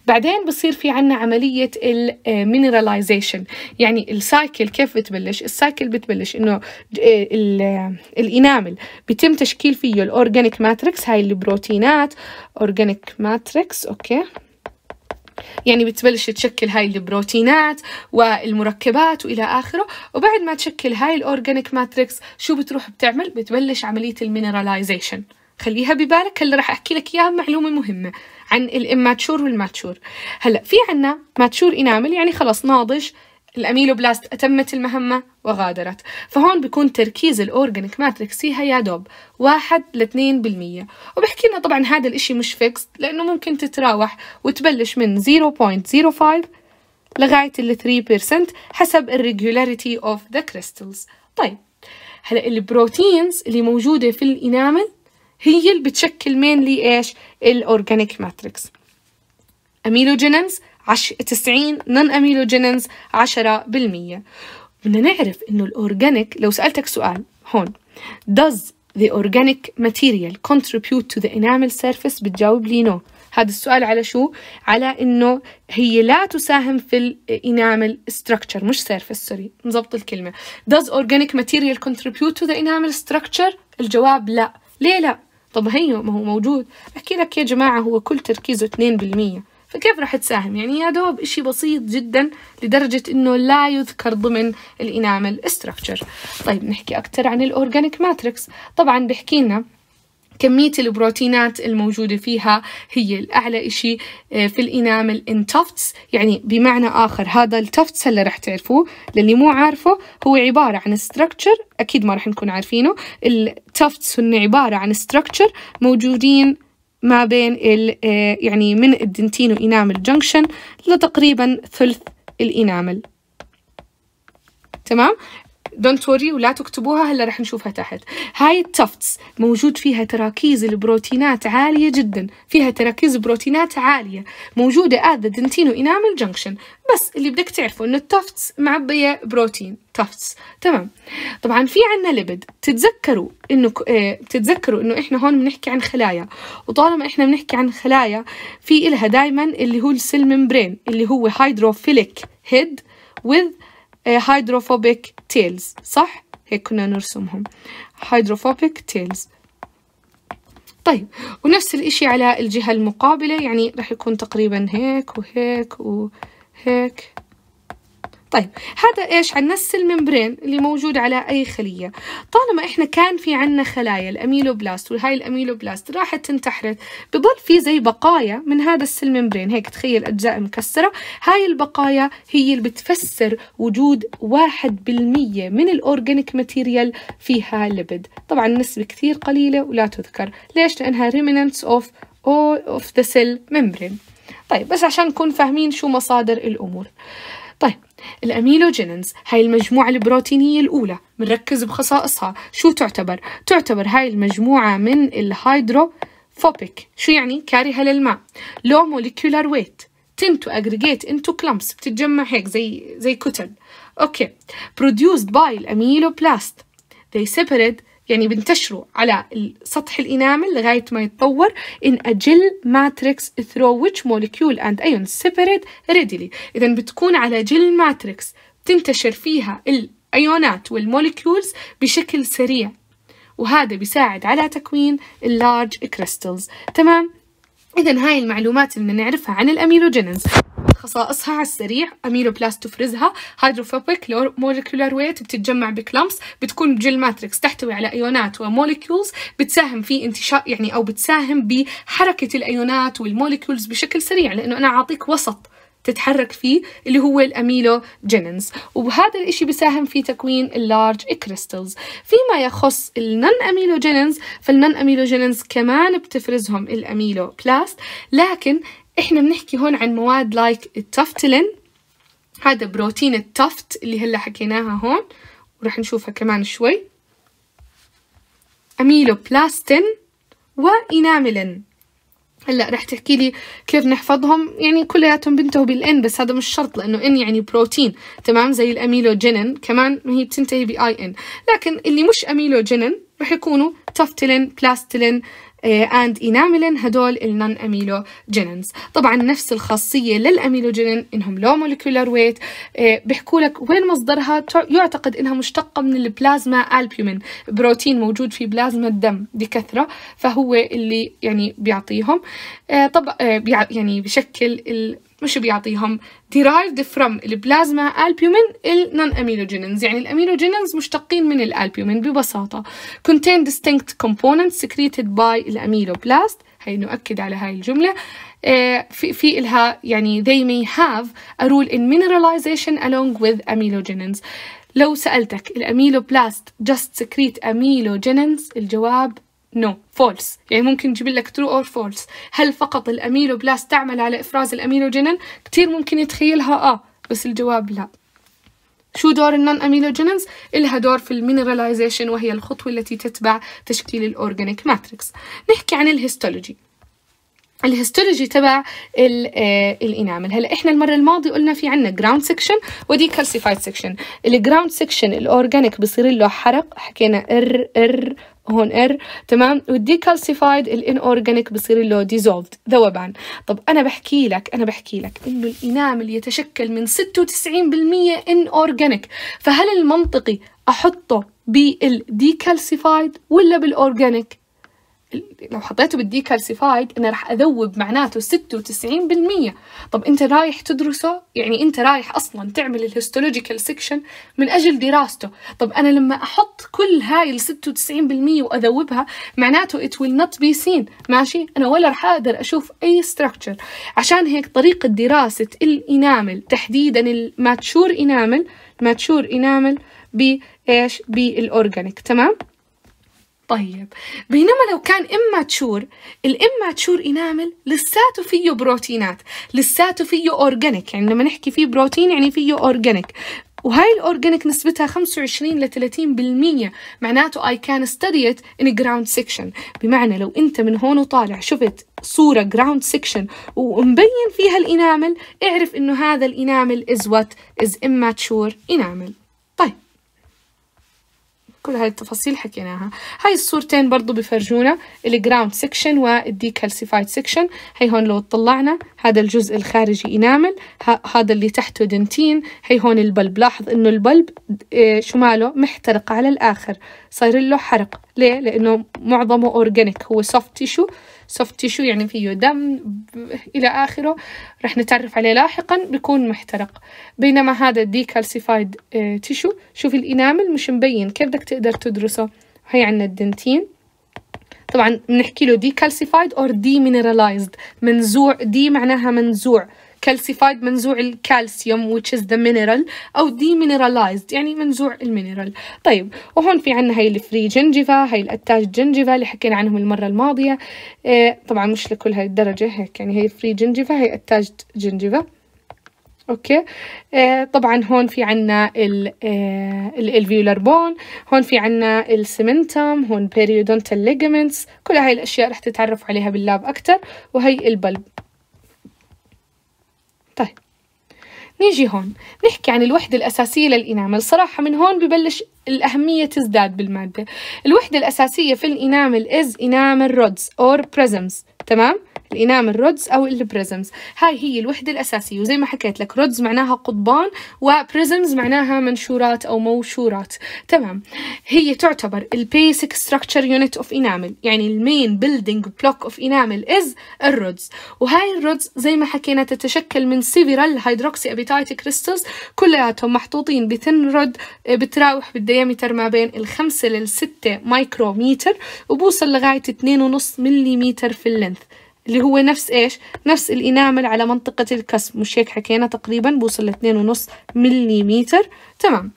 بعدين بصير في عندنا عمليه المينراليزيشن يعني السايكل كيف بتبلش السايكل بتبلش انه آه، الانامل بيتم تشكيل فيه الاورجانيك ماتريكس هاي البروتينات اورجانيك ماتريكس اوكي يعني بتبلش تشكل هاي البروتينات والمركبات والى اخره وبعد ما تشكل هاي الاورجانيك ماتريكس شو بتروح بتعمل بتبلش عمليه المينراليزيشن خليها ببالك هلا رح احكي لك اياها معلومه مهمه عن الاماتشور والماتشور هلا في عنا ماتشور انامل يعني خلص ناضج الاميلوبلاست اتمت المهمه وغادرت فهون بيكون تركيز الاورجانيك ماتريكس فيها يا دوب واحد لاثنين بالمية وبحكي لنا طبعا هذا الاشي مش فيكس لانه ممكن تتراوح وتبلش من 0.05 لغاية ال 3% حسب الريجولاريتي اوف ذا كريستلز طيب هلا البروتينز اللي موجودة في الانامل هي اللي بتشكل مين لي ايش الاورجانيك ماتريكس اميلوجينينز 90 نون اميلوجينينز 10% بدنا نعرف انه الاورجانيك لو سالتك سؤال هون does the organic material contribute to the enamel surface بتجاوب لي نو هذا السؤال على شو على انه هي لا تساهم في الانامل structure مش surface سوري نظبط الكلمه does organic material contribute to the enamel structure الجواب لا ليه لا طب هي ما هو موجود احكي لك يا جماعه هو كل تركيزه 2% فكيف رح تساهم يعني يا دوب إشي بسيط جدا لدرجة إنه لا يذكر ضمن الإنامل استراكشر طيب نحكي أكتر عن الأورجانيك ماتريكس طبعا بحكي لنا كمية البروتينات الموجودة فيها هي الأعلى إشي آه، في الإنامل إن تفتس يعني بمعنى آخر هذا التفتس هلا رح تعرفوه للي مو عارفه هو عبارة عن ستراكتشر أكيد ما رح نكون عارفينه التفتس هن عبارة عن ستراكتشر موجودين ما بين آه، يعني من الدنتينو إنامل جنكشن لتقريبا ثلث الإنامل تمام دونت وري ولا تكتبوها هلا رح نشوفها تحت هاي التفتس موجود فيها تراكيز البروتينات عالية جدا فيها تراكيز بروتينات عالية موجودة at the dentino enamel junction بس اللي بدك تعرفه انه التفتس معبية بروتين تفتس تمام طبعا في عنا ليبد تتذكروا انه اه بتتذكروا انه احنا هون بنحكي عن خلايا وطالما احنا بنحكي عن خلايا في إلها دايما اللي هو السيل ممبرين اللي هو هيدروفيليك هيد with Eh, hydrophobic tails صح؟ هيك كنا نرسمهم hydrophobic tails طيب ونفس الإشي على الجهة المقابلة يعني رح يكون تقريبا هيك وهيك وهيك طيب هذا إيش عن نفس الممبرين اللي موجود على أي خلية طالما إحنا كان في عنا خلايا الأميلوبلاست وهاي الأميلوبلاست راحت تنتحرت بضل في زي بقايا من هذا السيل ممبرين هيك تخيل أجزاء مكسرة هاي البقايا هي اللي بتفسر وجود واحد بالمية من الأورجانيك ماتيريال فيها لبد طبعا نسبة كثير قليلة ولا تذكر ليش لأنها remnants اوف اوف ذا the cell طيب بس عشان نكون فاهمين شو مصادر الأمور طيب الأميلوجينز هاي المجموعة البروتينية الأولى بنركز بخصائصها شو تعتبر؟ تعتبر هاي المجموعة من الهايدروفوبيك شو يعني؟ كارهة للماء لو موليكيولار ويت تنتو اجريجيت انتو كلمس بتتجمع هيك زي زي كتل اوكي produced by الاميلوبلاست they separate يعني بنتشروا على سطح الإنامل لغاية ما يتطور in a gel matrix through which molecule and ions separate readily إذا بتكون على جل ماتريكس تنتشر فيها الأيونات والمولكيولز بشكل سريع وهذا بيساعد على تكوين اللارج كريستلز تمام إذا هاي المعلومات اللي نعرفها عن الأميلوجينز خصائصها على السريع اميلوبلاست تفرزها هيدروفوبيك مولكيولار ويت بتتجمع بكلامس بتكون بجل ماتريكس تحتوي على ايونات ومولكيولز بتساهم في انتشار يعني او بتساهم بحركه الايونات والمولكيولز بشكل سريع لانه انا اعطيك وسط تتحرك فيه اللي هو الأميلو جينينز وهذا الإشي بيساهم في تكوين اللارج كريستلز فيما يخص النن أميلو جينينز فالنن أميلو جينينز كمان بتفرزهم الأميلو بلاست لكن إحنا بنحكي هون عن مواد لايك التفتلين هذا بروتين التفت اللي هلا حكيناها هون ورح نشوفها كمان شوي بلاستين وإناملين هلا رح تحكي لي كيف نحفظهم يعني كلياتهم بينتهوا بالان بس هذا مش شرط لانه ان يعني بروتين تمام زي الاميلوجينين كمان هي بتنتهي باي ان لكن اللي مش اميلوجينين رح يكونوا بلاستلين آه اند آه، اناميلين هدول النون اميلوجينينز طبعا نفس الخاصيه للاميلوجينين انهم لو مولكيولر ويت آه، بيحكوا لك وين مصدرها يعتقد انها مشتقه من البلازما البيومين بروتين موجود في بلازما الدم بكثره فهو اللي يعني بيعطيهم آه، طب يعني بشكل مش بيعطيهم derived from البلازما ال non اميلوجينينز يعني الاميلوجينينز مشتقين من الالبيومين ببساطة contain distinct components secreted by الاميلوبلاست هي نؤكد على هاي الجملة آه، في في إلها يعني they may have a role in mineralization along with amylogenins لو سألتك الأميلوبلاست just secrete amylogenins الجواب نو no. فولس يعني ممكن نجيب لك ترو اور فولس هل فقط الاميلو بلاس تعمل على افراز الاميلوجينين كتير ممكن يتخيلها اه بس الجواب لا شو دور النون اميلوجينز إلها دور في المينراليزيشن وهي الخطوة التي تتبع تشكيل الأورجانيك ماتريكس نحكي عن الهيستولوجي الهيستولوجي تبع آه، الانامل هلا احنا المره الماضيه قلنا في عندنا جراوند سيكشن ودي كالسيفايد سيكشن الجراوند سيكشن الاورجانيك بصير له حرق حكينا ار ار هون ار تمام والديكالسيفايد الان اورجانيك بصير له ديزولفد ذوبان طب انا بحكي لك انا بحكي لك انه الانامل يتشكل من 96% ان اورجانيك فهل المنطقي احطه بالديكالسيفايد ولا بالاورجانيك لو حطيته بالديكالسيفايد انا راح اذوب معناته 96% طب انت رايح تدرسه يعني انت رايح اصلا تعمل الهيستولوجيكال سيكشن من اجل دراسته طب انا لما احط كل هاي ال 96% واذوبها معناته it will not be seen ماشي انا ولا راح اقدر اشوف اي ستراكشر عشان هيك طريقه دراسه الانامل تحديدا الماتشور انامل ماتشور انامل بايش بالاورجانيك تمام طيب بينما لو كان الإما تشور انامل لساته فيه بروتينات لساته فيه اورجانيك يعني لما نحكي فيه بروتين يعني فيه اورجانيك وهاي الاورجانيك نسبتها 25 ل 30% معناته I can study it in ground section بمعنى لو انت من هون وطالع شفت صورة ground section ومبين فيها الانامل اعرف انه هذا الانامل is what is immature إنامل كل هاي التفاصيل حكيناها هاي الصورتين برضو بفرجونا الجراوند سكشن والديكالسيفايد سكشن هي هون لو طلعنا هذا الجزء الخارجي انامل هذا اللي تحته دنتين هي هون البلب لاحظ انه البلب آه، شماله محترق على الاخر صاير له حرق ليه لانه معظمه اورجانيك هو سوفت تيشو سوفت تيشو يعني فيه دم إلى آخره رح نتعرف عليه لاحقا بيكون محترق بينما هذا الديكالسيفايد آه، تيشو شوفي الإنامل مش مبين كيف بدك تقدر تدرسه هي عنا الدنتين طبعا بنحكي له ديكالسيفايد اور دي منزوع دي معناها منزوع كالسيفايد منزوع الكالسيوم which is the mineral أو demineralized يعني منزوع المينرال طيب وهون في عنا هاي الفري جنجفا هاي الأتاج جنجفا اللي حكينا عنهم المرة الماضية إيه، طبعا مش لكل هاي الدرجة هيك يعني هاي الفري جنجفا هاي أتاج جنجفا اوكي إيه، طبعا هون في عنا الالفيولار إيه، بون هون في عنا السمنتم هون بيريودونتال ليجامنتس كل هاي الاشياء رح تتعرفوا عليها باللاب اكثر وهي البلب طيب نيجي هون نحكي عن الوحدة الأساسية للإنامل صراحة من هون ببلش الأهمية تزداد بالمادة الوحدة الأساسية في الإنامل is إنامل رودز or prisms تمام؟ الإنام رودز أو البريزمز هاي هي الوحدة الأساسية وزي ما حكيت لك رودز معناها قضبان وبريزمز معناها منشورات أو موشورات تمام هي تعتبر البيسك ستراكتشر يونت اوف انامل يعني المين بيلدينج بلوك اوف انامل از الرودز وهاي الرودز زي ما حكينا تتشكل من سيفيرال هيدروكسي ابيتايت كريستلز كلياتهم محطوطين بثن رود بتراوح بالديامتر ما بين الخمسة للستة ميتر وبوصل لغاية 2.5 مليمتر في اللينث اللي هو نفس ايش نفس الانامل على منطقة الكسب مش هيك حكينا تقريبا بوصل لاثنين ونص مليمتر تمام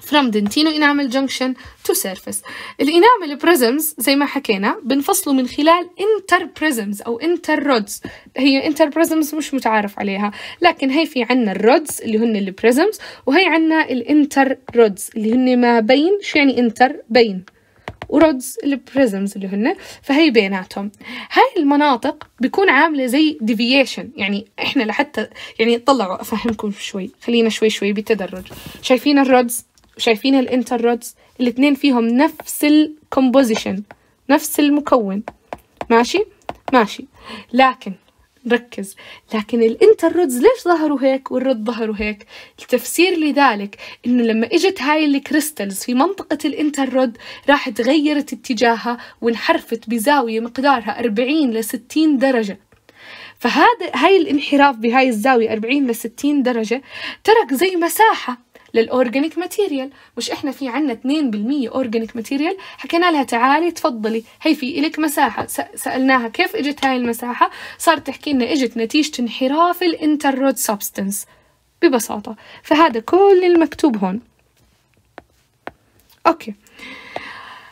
from dentino enamel junction to surface الانامل بريزمز زي ما حكينا بنفصله من خلال انتر بريزمز او انتر رودز هي انتر بريزمز مش متعارف عليها لكن هي في عنا الرودز اللي هن البريزمز وهي عنا الانتر رودز اللي هن ما بين شو يعني انتر بين ورودز البريزمز اللي هن فهي بيناتهم هاي المناطق بيكون عامله زي ديفيشن يعني احنا لحتى يعني طلعوا افهمكم شوي خلينا شوي شوي بالتدرج شايفين الرودز وشايفين الانتر رودز الاثنين فيهم نفس الكومبوزيشن نفس المكون ماشي ماشي لكن ركز لكن الانترودز ليش ظهروا هيك والرد ظهروا هيك التفسير لذلك انه لما اجت هاي الكريستلز في منطقة الانترود راح تغيرت اتجاهها وانحرفت بزاوية مقدارها 40 ل 60 درجة فهذا هاي الانحراف بهاي الزاوية 40 ل 60 درجة ترك زي مساحة للاورجانيك ماتيريال مش احنا في عنا 2% اورجانيك ماتيريال حكينا لها تعالي تفضلي هي في الك مساحه سالناها كيف اجت هاي المساحه صارت تحكي لنا اجت نتيجه انحراف الانترود سبستنس ببساطه فهذا كل المكتوب هون اوكي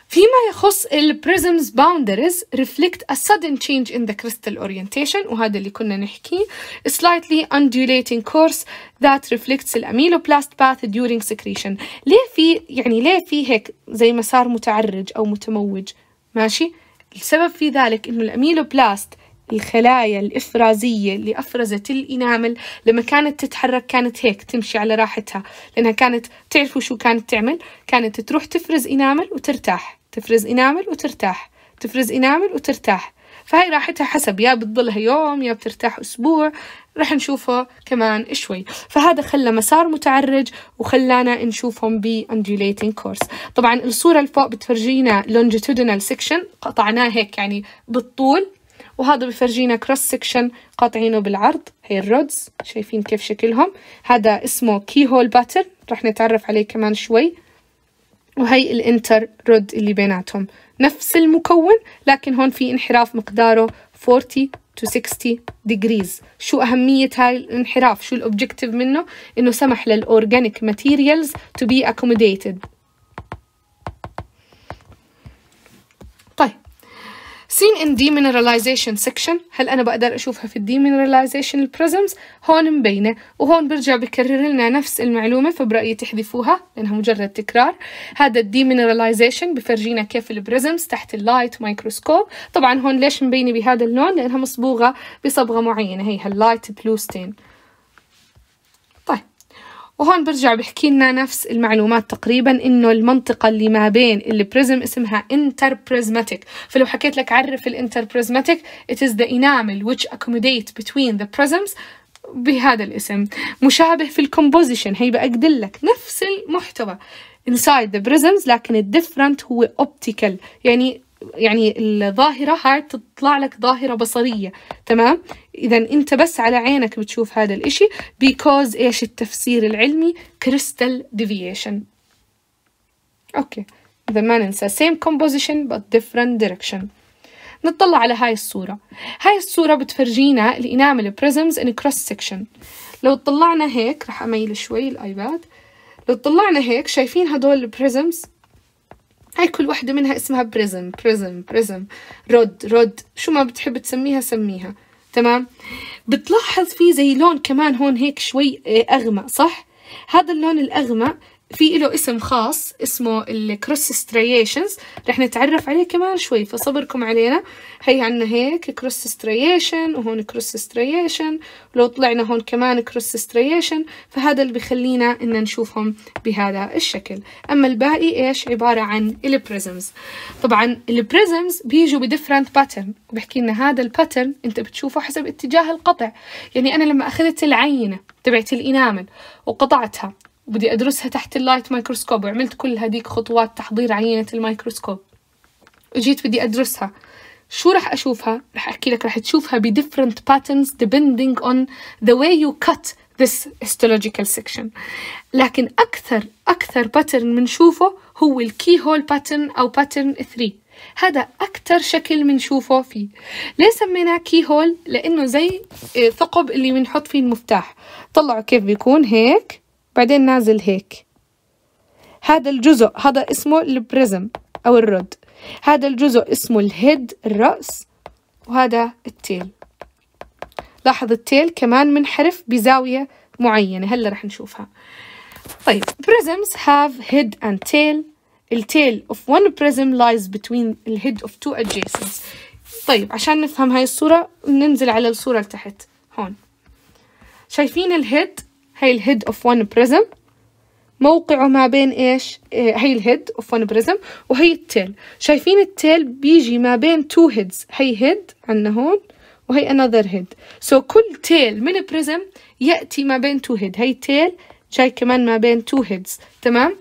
فيما يخص ال prism's boundaries reflect a sudden change in the crystal orientation وهذا اللي كنا نحكيه slightly undulating course that reflects the amyloplast path during secretion ليه في يعني ليه في هيك زي مسار متعرج او متموج ماشي السبب في ذلك انه الاميلوبلاست الخلايا الإفرازية اللي أفرزت الإنامل لما كانت تتحرك كانت هيك تمشي على راحتها لأنها كانت تعرفوا شو كانت تعمل كانت تروح تفرز إنامل وترتاح تفرز انامل وترتاح تفرز انامل وترتاح فهي راحتها حسب يا بتضلها يوم يا بترتاح أسبوع رح نشوفه كمان شوي فهذا خلى مسار متعرج وخلانا نشوفهم ب undulating course طبعا الصورة اللي فوق بتفرجينا longitudinal section قطعناه هيك يعني بالطول وهذا بفرجينا كروس section قاطعينه بالعرض هي الرودز شايفين كيف شكلهم هذا اسمه keyhole pattern رح نتعرف عليه كمان شوي وهي الانتر رود اللي بيناتهم نفس المكون لكن هون في انحراف مقداره 40 to 60 degrees شو أهمية هاي الانحراف شو الأوبجيكتيف منه إنه سمح للأورجانيك ماتيريالز to be accommodated سين ان demineralization سكشن هل انا بقدر اشوفها في demineralization البريزمز هون مبينه وهون برجع بكرر لنا نفس المعلومه فبرايي تحذفوها لانها مجرد تكرار هذا الديمينراليزيشن بفرجينا كيف البريزمز تحت اللايت مايكروسكوب طبعا هون ليش مبينه بهذا اللون لانها مصبوغه بصبغه معينه هي هاللايت ستين وهون برجع بحكي لنا نفس المعلومات تقريبا انه المنطقه اللي ما بين البريزم اسمها انتربريزماتيك فلو حكيت لك عرف الانتربريزماتيك it is the enamel which accommodate between the prisms بهذا الاسم مشابه في الكومبوزيشن هي بقدر لك نفس المحتوى inside the prisms لكن الديفرنت هو اوبتيكال يعني يعني الظاهرة هاي تطلع لك ظاهرة بصرية تمام إذا أنت بس على عينك بتشوف هذا الإشي because إيش التفسير العلمي crystal deviation أوكي إذا ما ننسى same composition but different direction نطلع على هاي الصورة هاي الصورة بتفرجينا الإنامل prisms in cross section لو طلعنا هيك رح أميل شوي الآيباد لو طلعنا هيك شايفين هدول البريزمز هاي كل وحده منها اسمها بريزم بريزم بريزم رد رد شو ما بتحب تسميها سميها تمام بتلاحظ في زي لون كمان هون هيك شوي آه، أغمق صح هذا اللون الأغمق في له اسم خاص اسمه الكروس ستريشنز رح نتعرف عليه كمان شوي فصبركم علينا هي عنا هيك كروس ستريشن وهون كروس ستريشن لو طلعنا هون كمان كروس ستريشن فهذا اللي بخلينا ان نشوفهم بهذا الشكل اما الباقي ايش عبارة عن البريزمز طبعا البريزمز بيجوا بديفرنت باترن بحكي لنا هذا الباترن انت بتشوفه حسب اتجاه القطع يعني انا لما اخذت العينة تبعت الانامل وقطعتها وبدي أدرسها تحت اللايت مايكروسكوب وعملت كل هديك خطوات تحضير عينة الميكروسكوب وجيت بدي أدرسها شو رح أشوفها؟ رح أحكي لك رح تشوفها ب different patterns depending on the way you cut this histological section لكن أكثر أكثر باترن بنشوفه هو الكي هول باترن أو باترن 3 هذا أكثر شكل بنشوفه فيه ليه سميناه كي هول؟ لأنه زي آه، ثقب اللي بنحط فيه المفتاح طلعوا كيف بيكون هيك بعدين نازل هيك هذا الجزء هذا اسمه البريزم أو الرد هذا الجزء اسمه الهيد الرأس وهذا التيل لاحظ التيل كمان منحرف بزاوية معينة هلا رح نشوفها طيب prisms have head and tail ال tail of one prism lies between the head of two adjacent طيب عشان نفهم هاي الصورة ننزل على الصورة لتحت هون شايفين الهيد هي الهيد اوف وان بريزم موقعه ما بين ايش هي الهيد اوف وان بريزم وهي التيل شايفين التيل بيجي ما بين تو هيدز هي هيد عندنا هون وهي انذر هيد سو كل تيل من بريزم يأتي ما بين تو هيد هي تيل جاي كمان ما بين تو هيدز تمام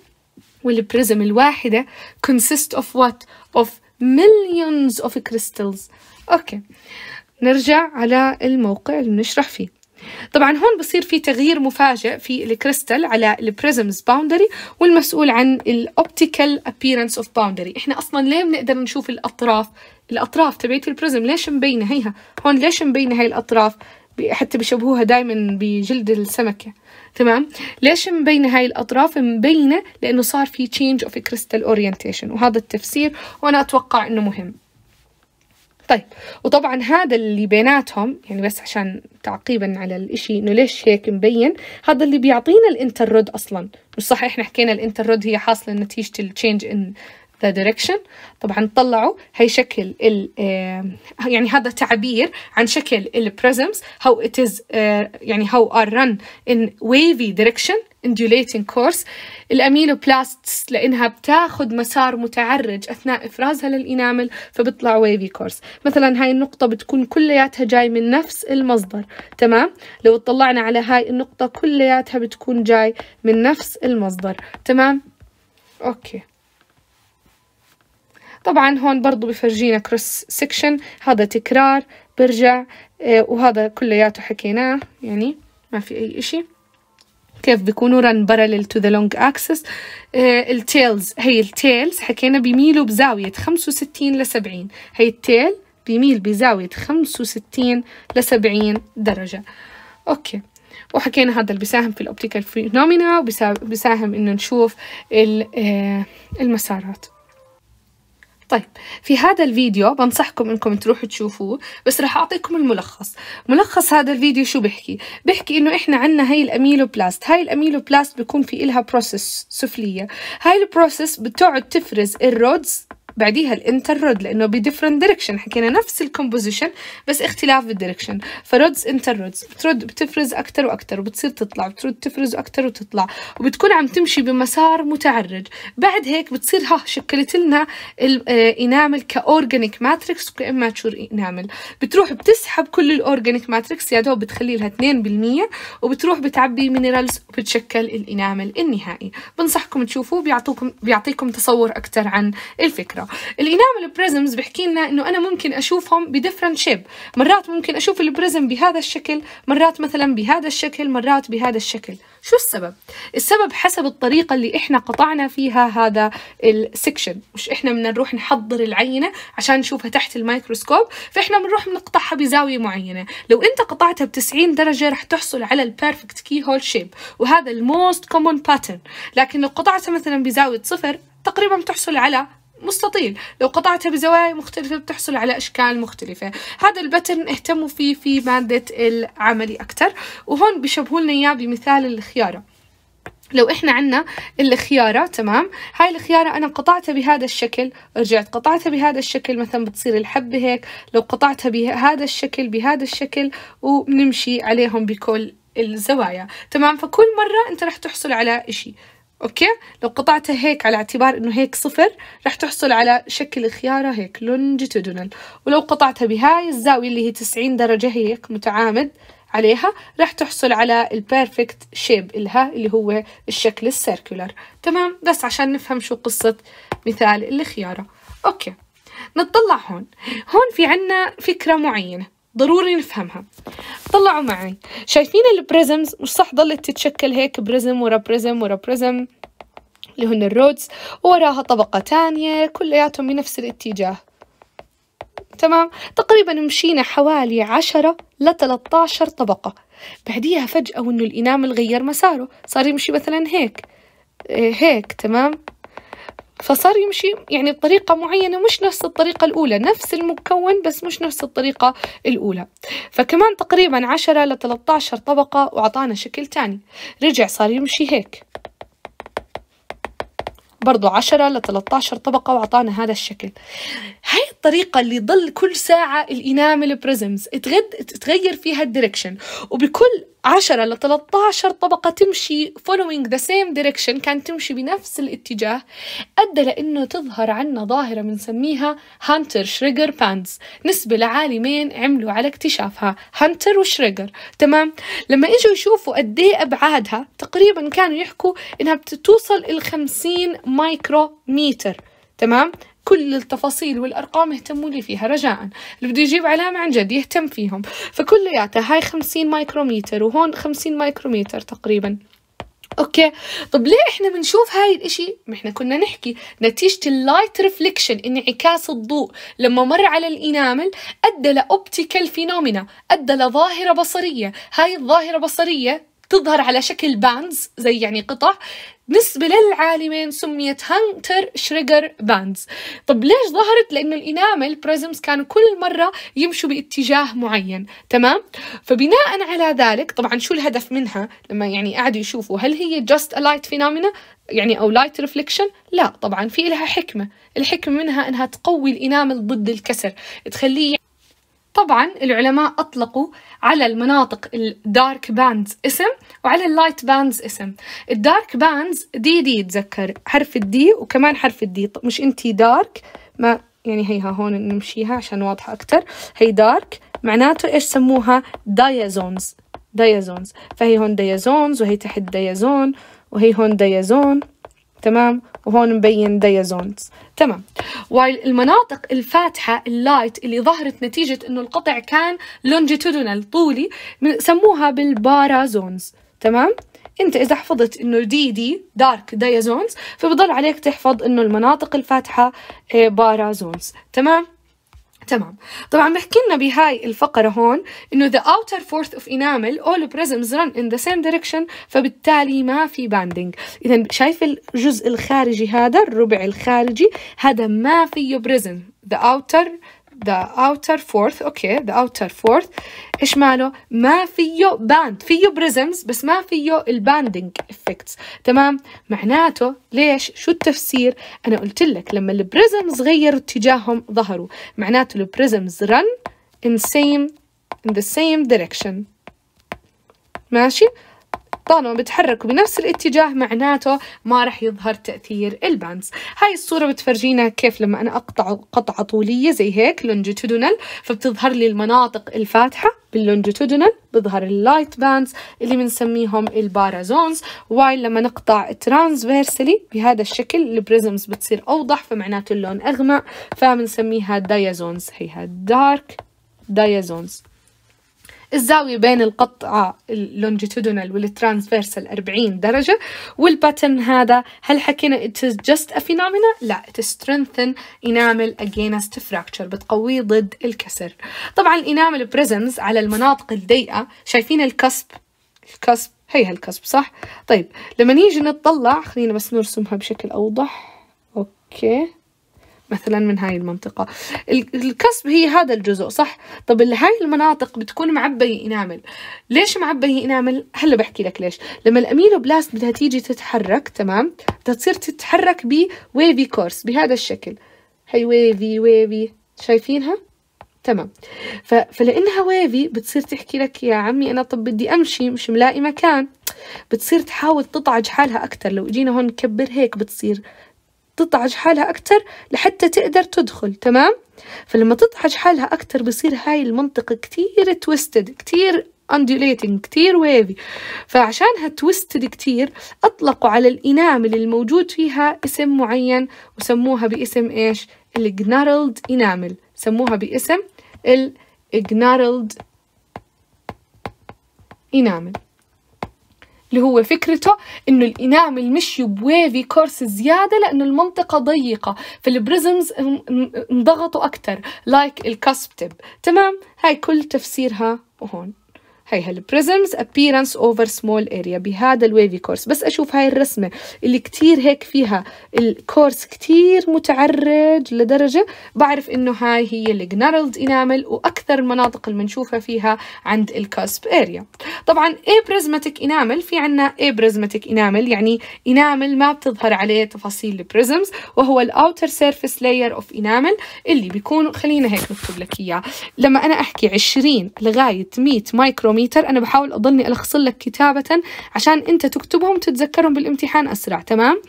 والبريزم الواحدة consist of what of millions of crystals اوكي نرجع على الموقع اللي بنشرح فيه طبعا هون بصير في تغيير مفاجئ في الكريستال على البريزمز باوندري والمسؤول عن الاوبتيكال ابييرنس اوف باوندري احنا اصلا ليه بنقدر نشوف الاطراف الاطراف تبعت البريزم ليش مبينه هيها هون ليش مبينه هاي الاطراف حتى بيشبهوها دائما بجلد السمكه تمام ليش مبينه هاي الاطراف مبينه لانه صار في تشينج اوف كريستال اورينتيشن وهذا التفسير وانا اتوقع انه مهم طيب وطبعا هذا اللي بيناتهم يعني بس عشان تعقيبا على الإشي إنه ليش هيك مبين هذا اللي بيعطينا الانترود أصلا مش صحيح إحنا حكينا الانترود هي حاصلة نتيجة التشينج إن ذا دايركشن طبعا طلعوا هي شكل ال آه، يعني هذا تعبير عن شكل البريزمز هاو ات از يعني هاو ار ران ان ويفي دايركشن انديوليتنج كورس الاميلوبلاستس لانها بتاخذ مسار متعرج اثناء افرازها للانامل فبيطلع ويفي كورس مثلا هاي النقطه بتكون كلياتها جاي من نفس المصدر تمام لو اطلعنا على هاي النقطه كلياتها بتكون جاي من نفس المصدر تمام اوكي طبعا هون برضو بفرجينا كروس سكشن هذا تكرار برجع آه، وهذا كلياته حكيناه يعني ما في اي اشي كيف بيكونوا ران بارلل تو ذا لونج اكسس التيلز هي التيلز حكينا بيميلوا بزاوية 65 ل 70 هي التيل بيميل بزاوية 65 ل 70 درجة اوكي وحكينا هذا اللي بيساهم في الاوبتيكال فينومينا وبيساهم انه نشوف آه، المسارات طيب في هذا الفيديو بنصحكم انكم تروحوا تشوفوه بس رح اعطيكم الملخص ملخص هذا الفيديو شو بحكي بحكي انه احنا عنا هاي الاميلوبلاست هاي الاميلوبلاست بيكون في إلها بروسس سفلية هاي البروسس بتقعد تفرز الرودز بعديها الانتر رود لانه بديفرنت دايركشن حكينا نفس الكومبوزيشن بس اختلاف بالدايركشن فرودز انتر رودز بترد بتفرز اكثر واكثر وبتصير تطلع بترد تفرز اكثر وتطلع وبتكون عم تمشي بمسار متعرج بعد هيك بتصير ها شكلت لنا الانامل آه، كاورجانيك ماتريكس وكاماتشور انامل بتروح بتسحب كل الاورجانيك ماتريكس يا دوب بتخلي لها 2% وبتروح بتعبي مينرالز وبتشكل الانامل النهائي بنصحكم تشوفوه بيعطوكم بيعطيكم تصور اكثر عن الفكره الانام الانامل بريزمز بحكي لنا انه انا ممكن اشوفهم بديفرنت شيب مرات ممكن اشوف البريزم بهذا الشكل مرات مثلا بهذا الشكل مرات بهذا الشكل شو السبب السبب حسب الطريقه اللي احنا قطعنا فيها هذا السكشن مش احنا بدنا نروح نحضر العينه عشان نشوفها تحت الميكروسكوب فاحنا بنروح بنقطعها بزاويه معينه لو انت قطعتها ب 90 درجه رح تحصل على البيرفكت كي هول شيب وهذا الموست كومون باترن لكن لو قطعتها مثلا بزاويه صفر تقريبا بتحصل على مستطيل لو قطعتها بزوايا مختلفة بتحصل على أشكال مختلفة هذا البتن اهتموا فيه في مادة العملي أكتر وهون بيشبهولنا لنا إياه بمثال الخيارة لو احنا عنا الخيارة تمام هاي الخيارة انا قطعتها بهذا الشكل رجعت قطعتها بهذا الشكل مثلا بتصير الحبة هيك لو قطعتها بهذا الشكل بهذا الشكل وبنمشي عليهم بكل الزوايا تمام فكل مرة انت رح تحصل على اشي اوكي لو قطعتها هيك على اعتبار انه هيك صفر رح تحصل على شكل خيارة هيك لونجيتودونال ولو قطعتها بهاي الزاوية اللي هي 90 درجة هيك متعامد عليها رح تحصل على البيرفكت شيب إلها اللي هو الشكل السيركولر تمام بس عشان نفهم شو قصة مثال الخيارة أوكي نطلع هون هون في عنا فكرة معينة ضروري نفهمها طلعوا معي شايفين البريزمز مش صح ضلت تتشكل هيك بريزم ورا بريزم ورا بريزم اللي هن الرودز وراها طبقة تانية كلياتهم بنفس الاتجاه تمام تقريبا مشينا حوالي عشرة ل 13 طبقة بعديها فجأة وإنه الإنام غير مساره صار يمشي مثلا هيك إيه، هيك تمام فصار يمشي يعني بطريقة معينة مش نفس الطريقة الأولى نفس المكون بس مش نفس الطريقة الأولى فكمان تقريبا 10 ل 13 طبقة وعطانا شكل تاني رجع صار يمشي هيك برضو 10 ل 13 طبقة وعطانا هذا الشكل هاي الطريقة اللي ضل كل ساعة الإنامل بريزمز تغير فيها الديركشن وبكل 10 ل 13 طبقة تمشي following the same direction كانت تمشي بنفس الاتجاه أدى لأنه تظهر عنا ظاهرة بنسميها هانتر شريجر باندز نسبة لعالمين عملوا على اكتشافها هانتر وشريجر تمام لما إجوا يشوفوا قد إيه أبعادها تقريبا كانوا يحكوا إنها بتوصل ال 50 ميتر تمام كل التفاصيل والأرقام اهتموا لي فيها رجاء اللي بده يجيب علامة عن جد يهتم فيهم فكلياتها هاي 50 مايكروميتر وهون 50 مايكروميتر تقريباً اوكي طب ليه احنا بنشوف هاي الاشي ما احنا كنا نحكي نتيجة اللايت ريفليكشن انعكاس الضوء لما مر على الانامل ادى لاوبتيكال فينومينا ادى لظاهرة بصرية هاي الظاهرة بصرية تظهر على شكل باندز زي يعني قطع بالنسبة للعالمين سميت هانتر شريجر باندز طب ليش ظهرت لأنه الإنامل بريزمز كانوا كل مرة يمشوا باتجاه معين تمام فبناء على ذلك طبعا شو الهدف منها لما يعني قعدوا يشوفوا هل هي just a light phenomena يعني أو لايت ريفليكشن لا طبعا في لها حكمة الحكمة منها أنها تقوي الإنامل ضد الكسر تخليه طبعا العلماء أطلقوا على المناطق الدارك باندز اسم وعلى اللايت باندز اسم الدارك باندز دي دي تذكر حرف الدي وكمان حرف الدي مش انتي دارك ما يعني هيها هون نمشيها عشان واضحة أكتر هي دارك معناته إيش سموها دايازونز دايازونز فهي هون دايازونز وهي تحت دايازون وهي هون دايازون تمام وهون مبين ديازونز تمام والمناطق الفاتحة اللايت اللي ظهرت نتيجة انه القطع كان لونجيتودونال طولي سموها بالبارازونز تمام انت اذا حفظت انه دي دي دارك ديازونز فبضل عليك تحفظ انه المناطق الفاتحة eh, بارازونز تمام تمام طبعا بحكي لنا بهاي الفقرة هون انه the outer fourth of enamel all prisms run in the same direction فبالتالي ما في banding اذا شايف الجزء الخارجي هذا الربع الخارجي هذا ما فيه prism the outer the outer fourth okay the outer fourth ايش ماله ما فيه باند فيه بريزمز بس ما فيه الباندنج افكتس تمام معناته ليش شو التفسير انا قلت لك لما البريزمز غيروا اتجاههم ظهروا معناته البريزمز run in same in the same direction ماشي طالما بتحرك بنفس الاتجاه معناته ما رح يظهر تأثير البانس هاي الصورة بتفرجينا كيف لما أنا أقطع قطعة طولية زي هيك لونجيتودونال فبتظهر لي المناطق الفاتحة باللونجيتودونال بظهر اللايت باندز اللي بنسميهم البارازونز وايل لما نقطع ترانسفيرسلي بهذا الشكل البريزمز بتصير أوضح فمعناته اللون أغمق فبنسميها دايازونز هي دارك دايازونز الزاوية بين القطعة اللونجيتودونال والترانسفيرسال 40 درجة والباتن هذا هل حكينا it is just a phenomena؟ لا it is strengthen enamel against fracture بتقويه ضد الكسر طبعا الانامل بريزنس على المناطق الضيقة شايفين الكسب الكسب هي هالكسب صح؟ طيب لما نيجي نتطلع خلينا بس نرسمها بشكل أوضح اوكي مثلا من هاي المنطقة الكسب هي هذا الجزء صح طب هاي المناطق بتكون معبية إنامل ليش معبية إنامل هلا بحكي لك ليش لما الأميلوبلاست بدها تيجي تتحرك تمام بدها تصير تتحرك بويفي كورس بهذا الشكل هي ويفي ويفي شايفينها تمام ف... فلانها ويفي بتصير تحكي لك يا عمي انا طب بدي امشي مش ملاقي مكان بتصير تحاول تطعج حالها اكثر لو اجينا هون نكبر هيك بتصير تطعج حالها أكتر لحتى تقدر تدخل تمام فلما تطعج حالها أكتر بصير هاي المنطقة كتير توستد كتير undulating كتير ويفي فعشانها تويستد كتير أطلقوا على الإنامل الموجود فيها اسم معين وسموها باسم إيش الجنارلد إنامل سموها باسم الجنارلد إنامل اللي هو فكرته انه الانامل مشي بويفي كورس زياده لانه المنطقه ضيقه فالبريزمز انضغطوا اكثر لايك like الكاسبتب تمام هاي كل تفسيرها وهون هاي هالبريزمز appearance over small area بهذا الويفي كورس بس أشوف هاي الرسمة اللي كتير هيك فيها الكورس كتير متعرج لدرجة بعرف إنه هاي هي الجنرالد انامل وأكثر المناطق اللي بنشوفها فيها عند الكاسب اريا طبعا اي بريزماتيك انامل في عنا بريزماتيك انامل يعني انامل ما بتظهر عليه تفاصيل البريزمز وهو الاوتر سيرفيس لاير اوف انامل اللي بيكون خلينا هيك نكتب لك اياه لما انا احكي 20 لغايه 100 مايكرو متر أنا بحاول أضلني ألخص لك كتابة عشان أنت تكتبهم تتذكرهم بالامتحان أسرع تمام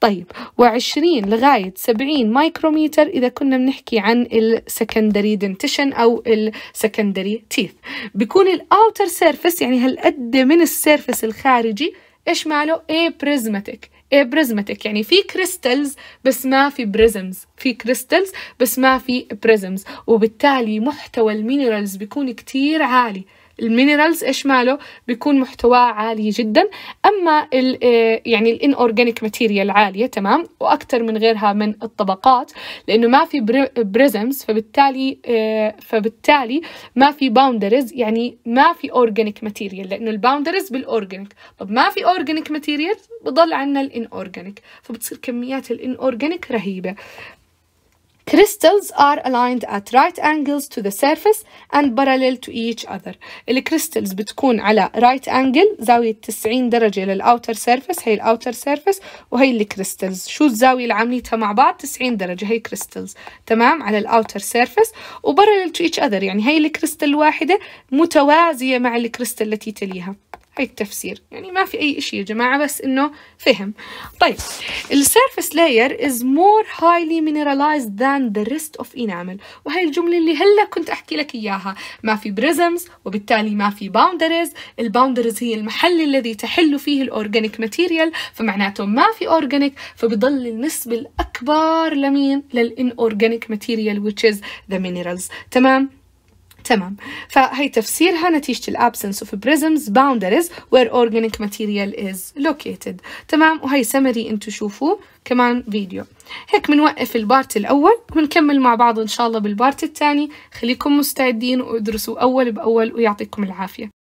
طيب وعشرين لغاية سبعين مايكروميتر إذا كنا بنحكي عن السكندري دنتيشن أو السكندري تيث بيكون الأوتر سيرفس يعني هالقد من السيرفس الخارجي إيش ماله؟ إيه بريزماتيك بريزماتيك يعني في كريستلز بس ما في بريزمز في كريستلز بس ما في بريزمز وبالتالي محتوى المينرالز بيكون كتير عالي المينرالز ايش ماله بيكون محتواه عالي جدا اما الـ آه، يعني الان اورجانيك ماتيريال عاليه تمام واكثر من غيرها من الطبقات لانه ما في بريزمز فبالتالي آه، فبالتالي ما في باوندرز يعني ما في اورجانيك ماتيريال لانه الباوندرز بالاورجانيك طب ما في اورجانيك ماتيريال بضل عندنا الان اورجانيك فبتصير كميات الان اورجانيك رهيبه Crystals are aligned at right angles to the surface and parallel to each other. الكريستلز بتكون على right angle زاوية 90 درجة للأوتر سيرفس هي الأوتر سيرفس وهي الكريستلز شو الزاوية اللي عاملتها مع بعض 90 درجة هي كريستلز تمام على الأوتر سيرفس وبارلل تو each other يعني هي الكريستال الواحدة متوازية مع الكريستال التي تليها هاي التفسير يعني ما في أي إشي يا جماعة بس إنه فهم طيب السيرفس لاير is more highly mineralized than the rest of enamel وهي الجملة اللي هلا كنت أحكي لك إياها ما في بريزمز وبالتالي ما في boundaries الباوندرز هي المحل الذي تحل فيه الأورجانيك ماتيريال فمعناته ما في أورجانيك فبضل النسبة الأكبر لمين للإن أورجانيك ماتيريال which is the minerals تمام تمام فهي تفسيرها نتيجة absence of prisms boundaries where organic material is located تمام وهي سمري انتو شوفوا كمان فيديو هيك بنوقف البارت الأول وبنكمل مع بعض إن شاء الله بالبارت الثاني خليكم مستعدين وادرسوا أول بأول ويعطيكم العافية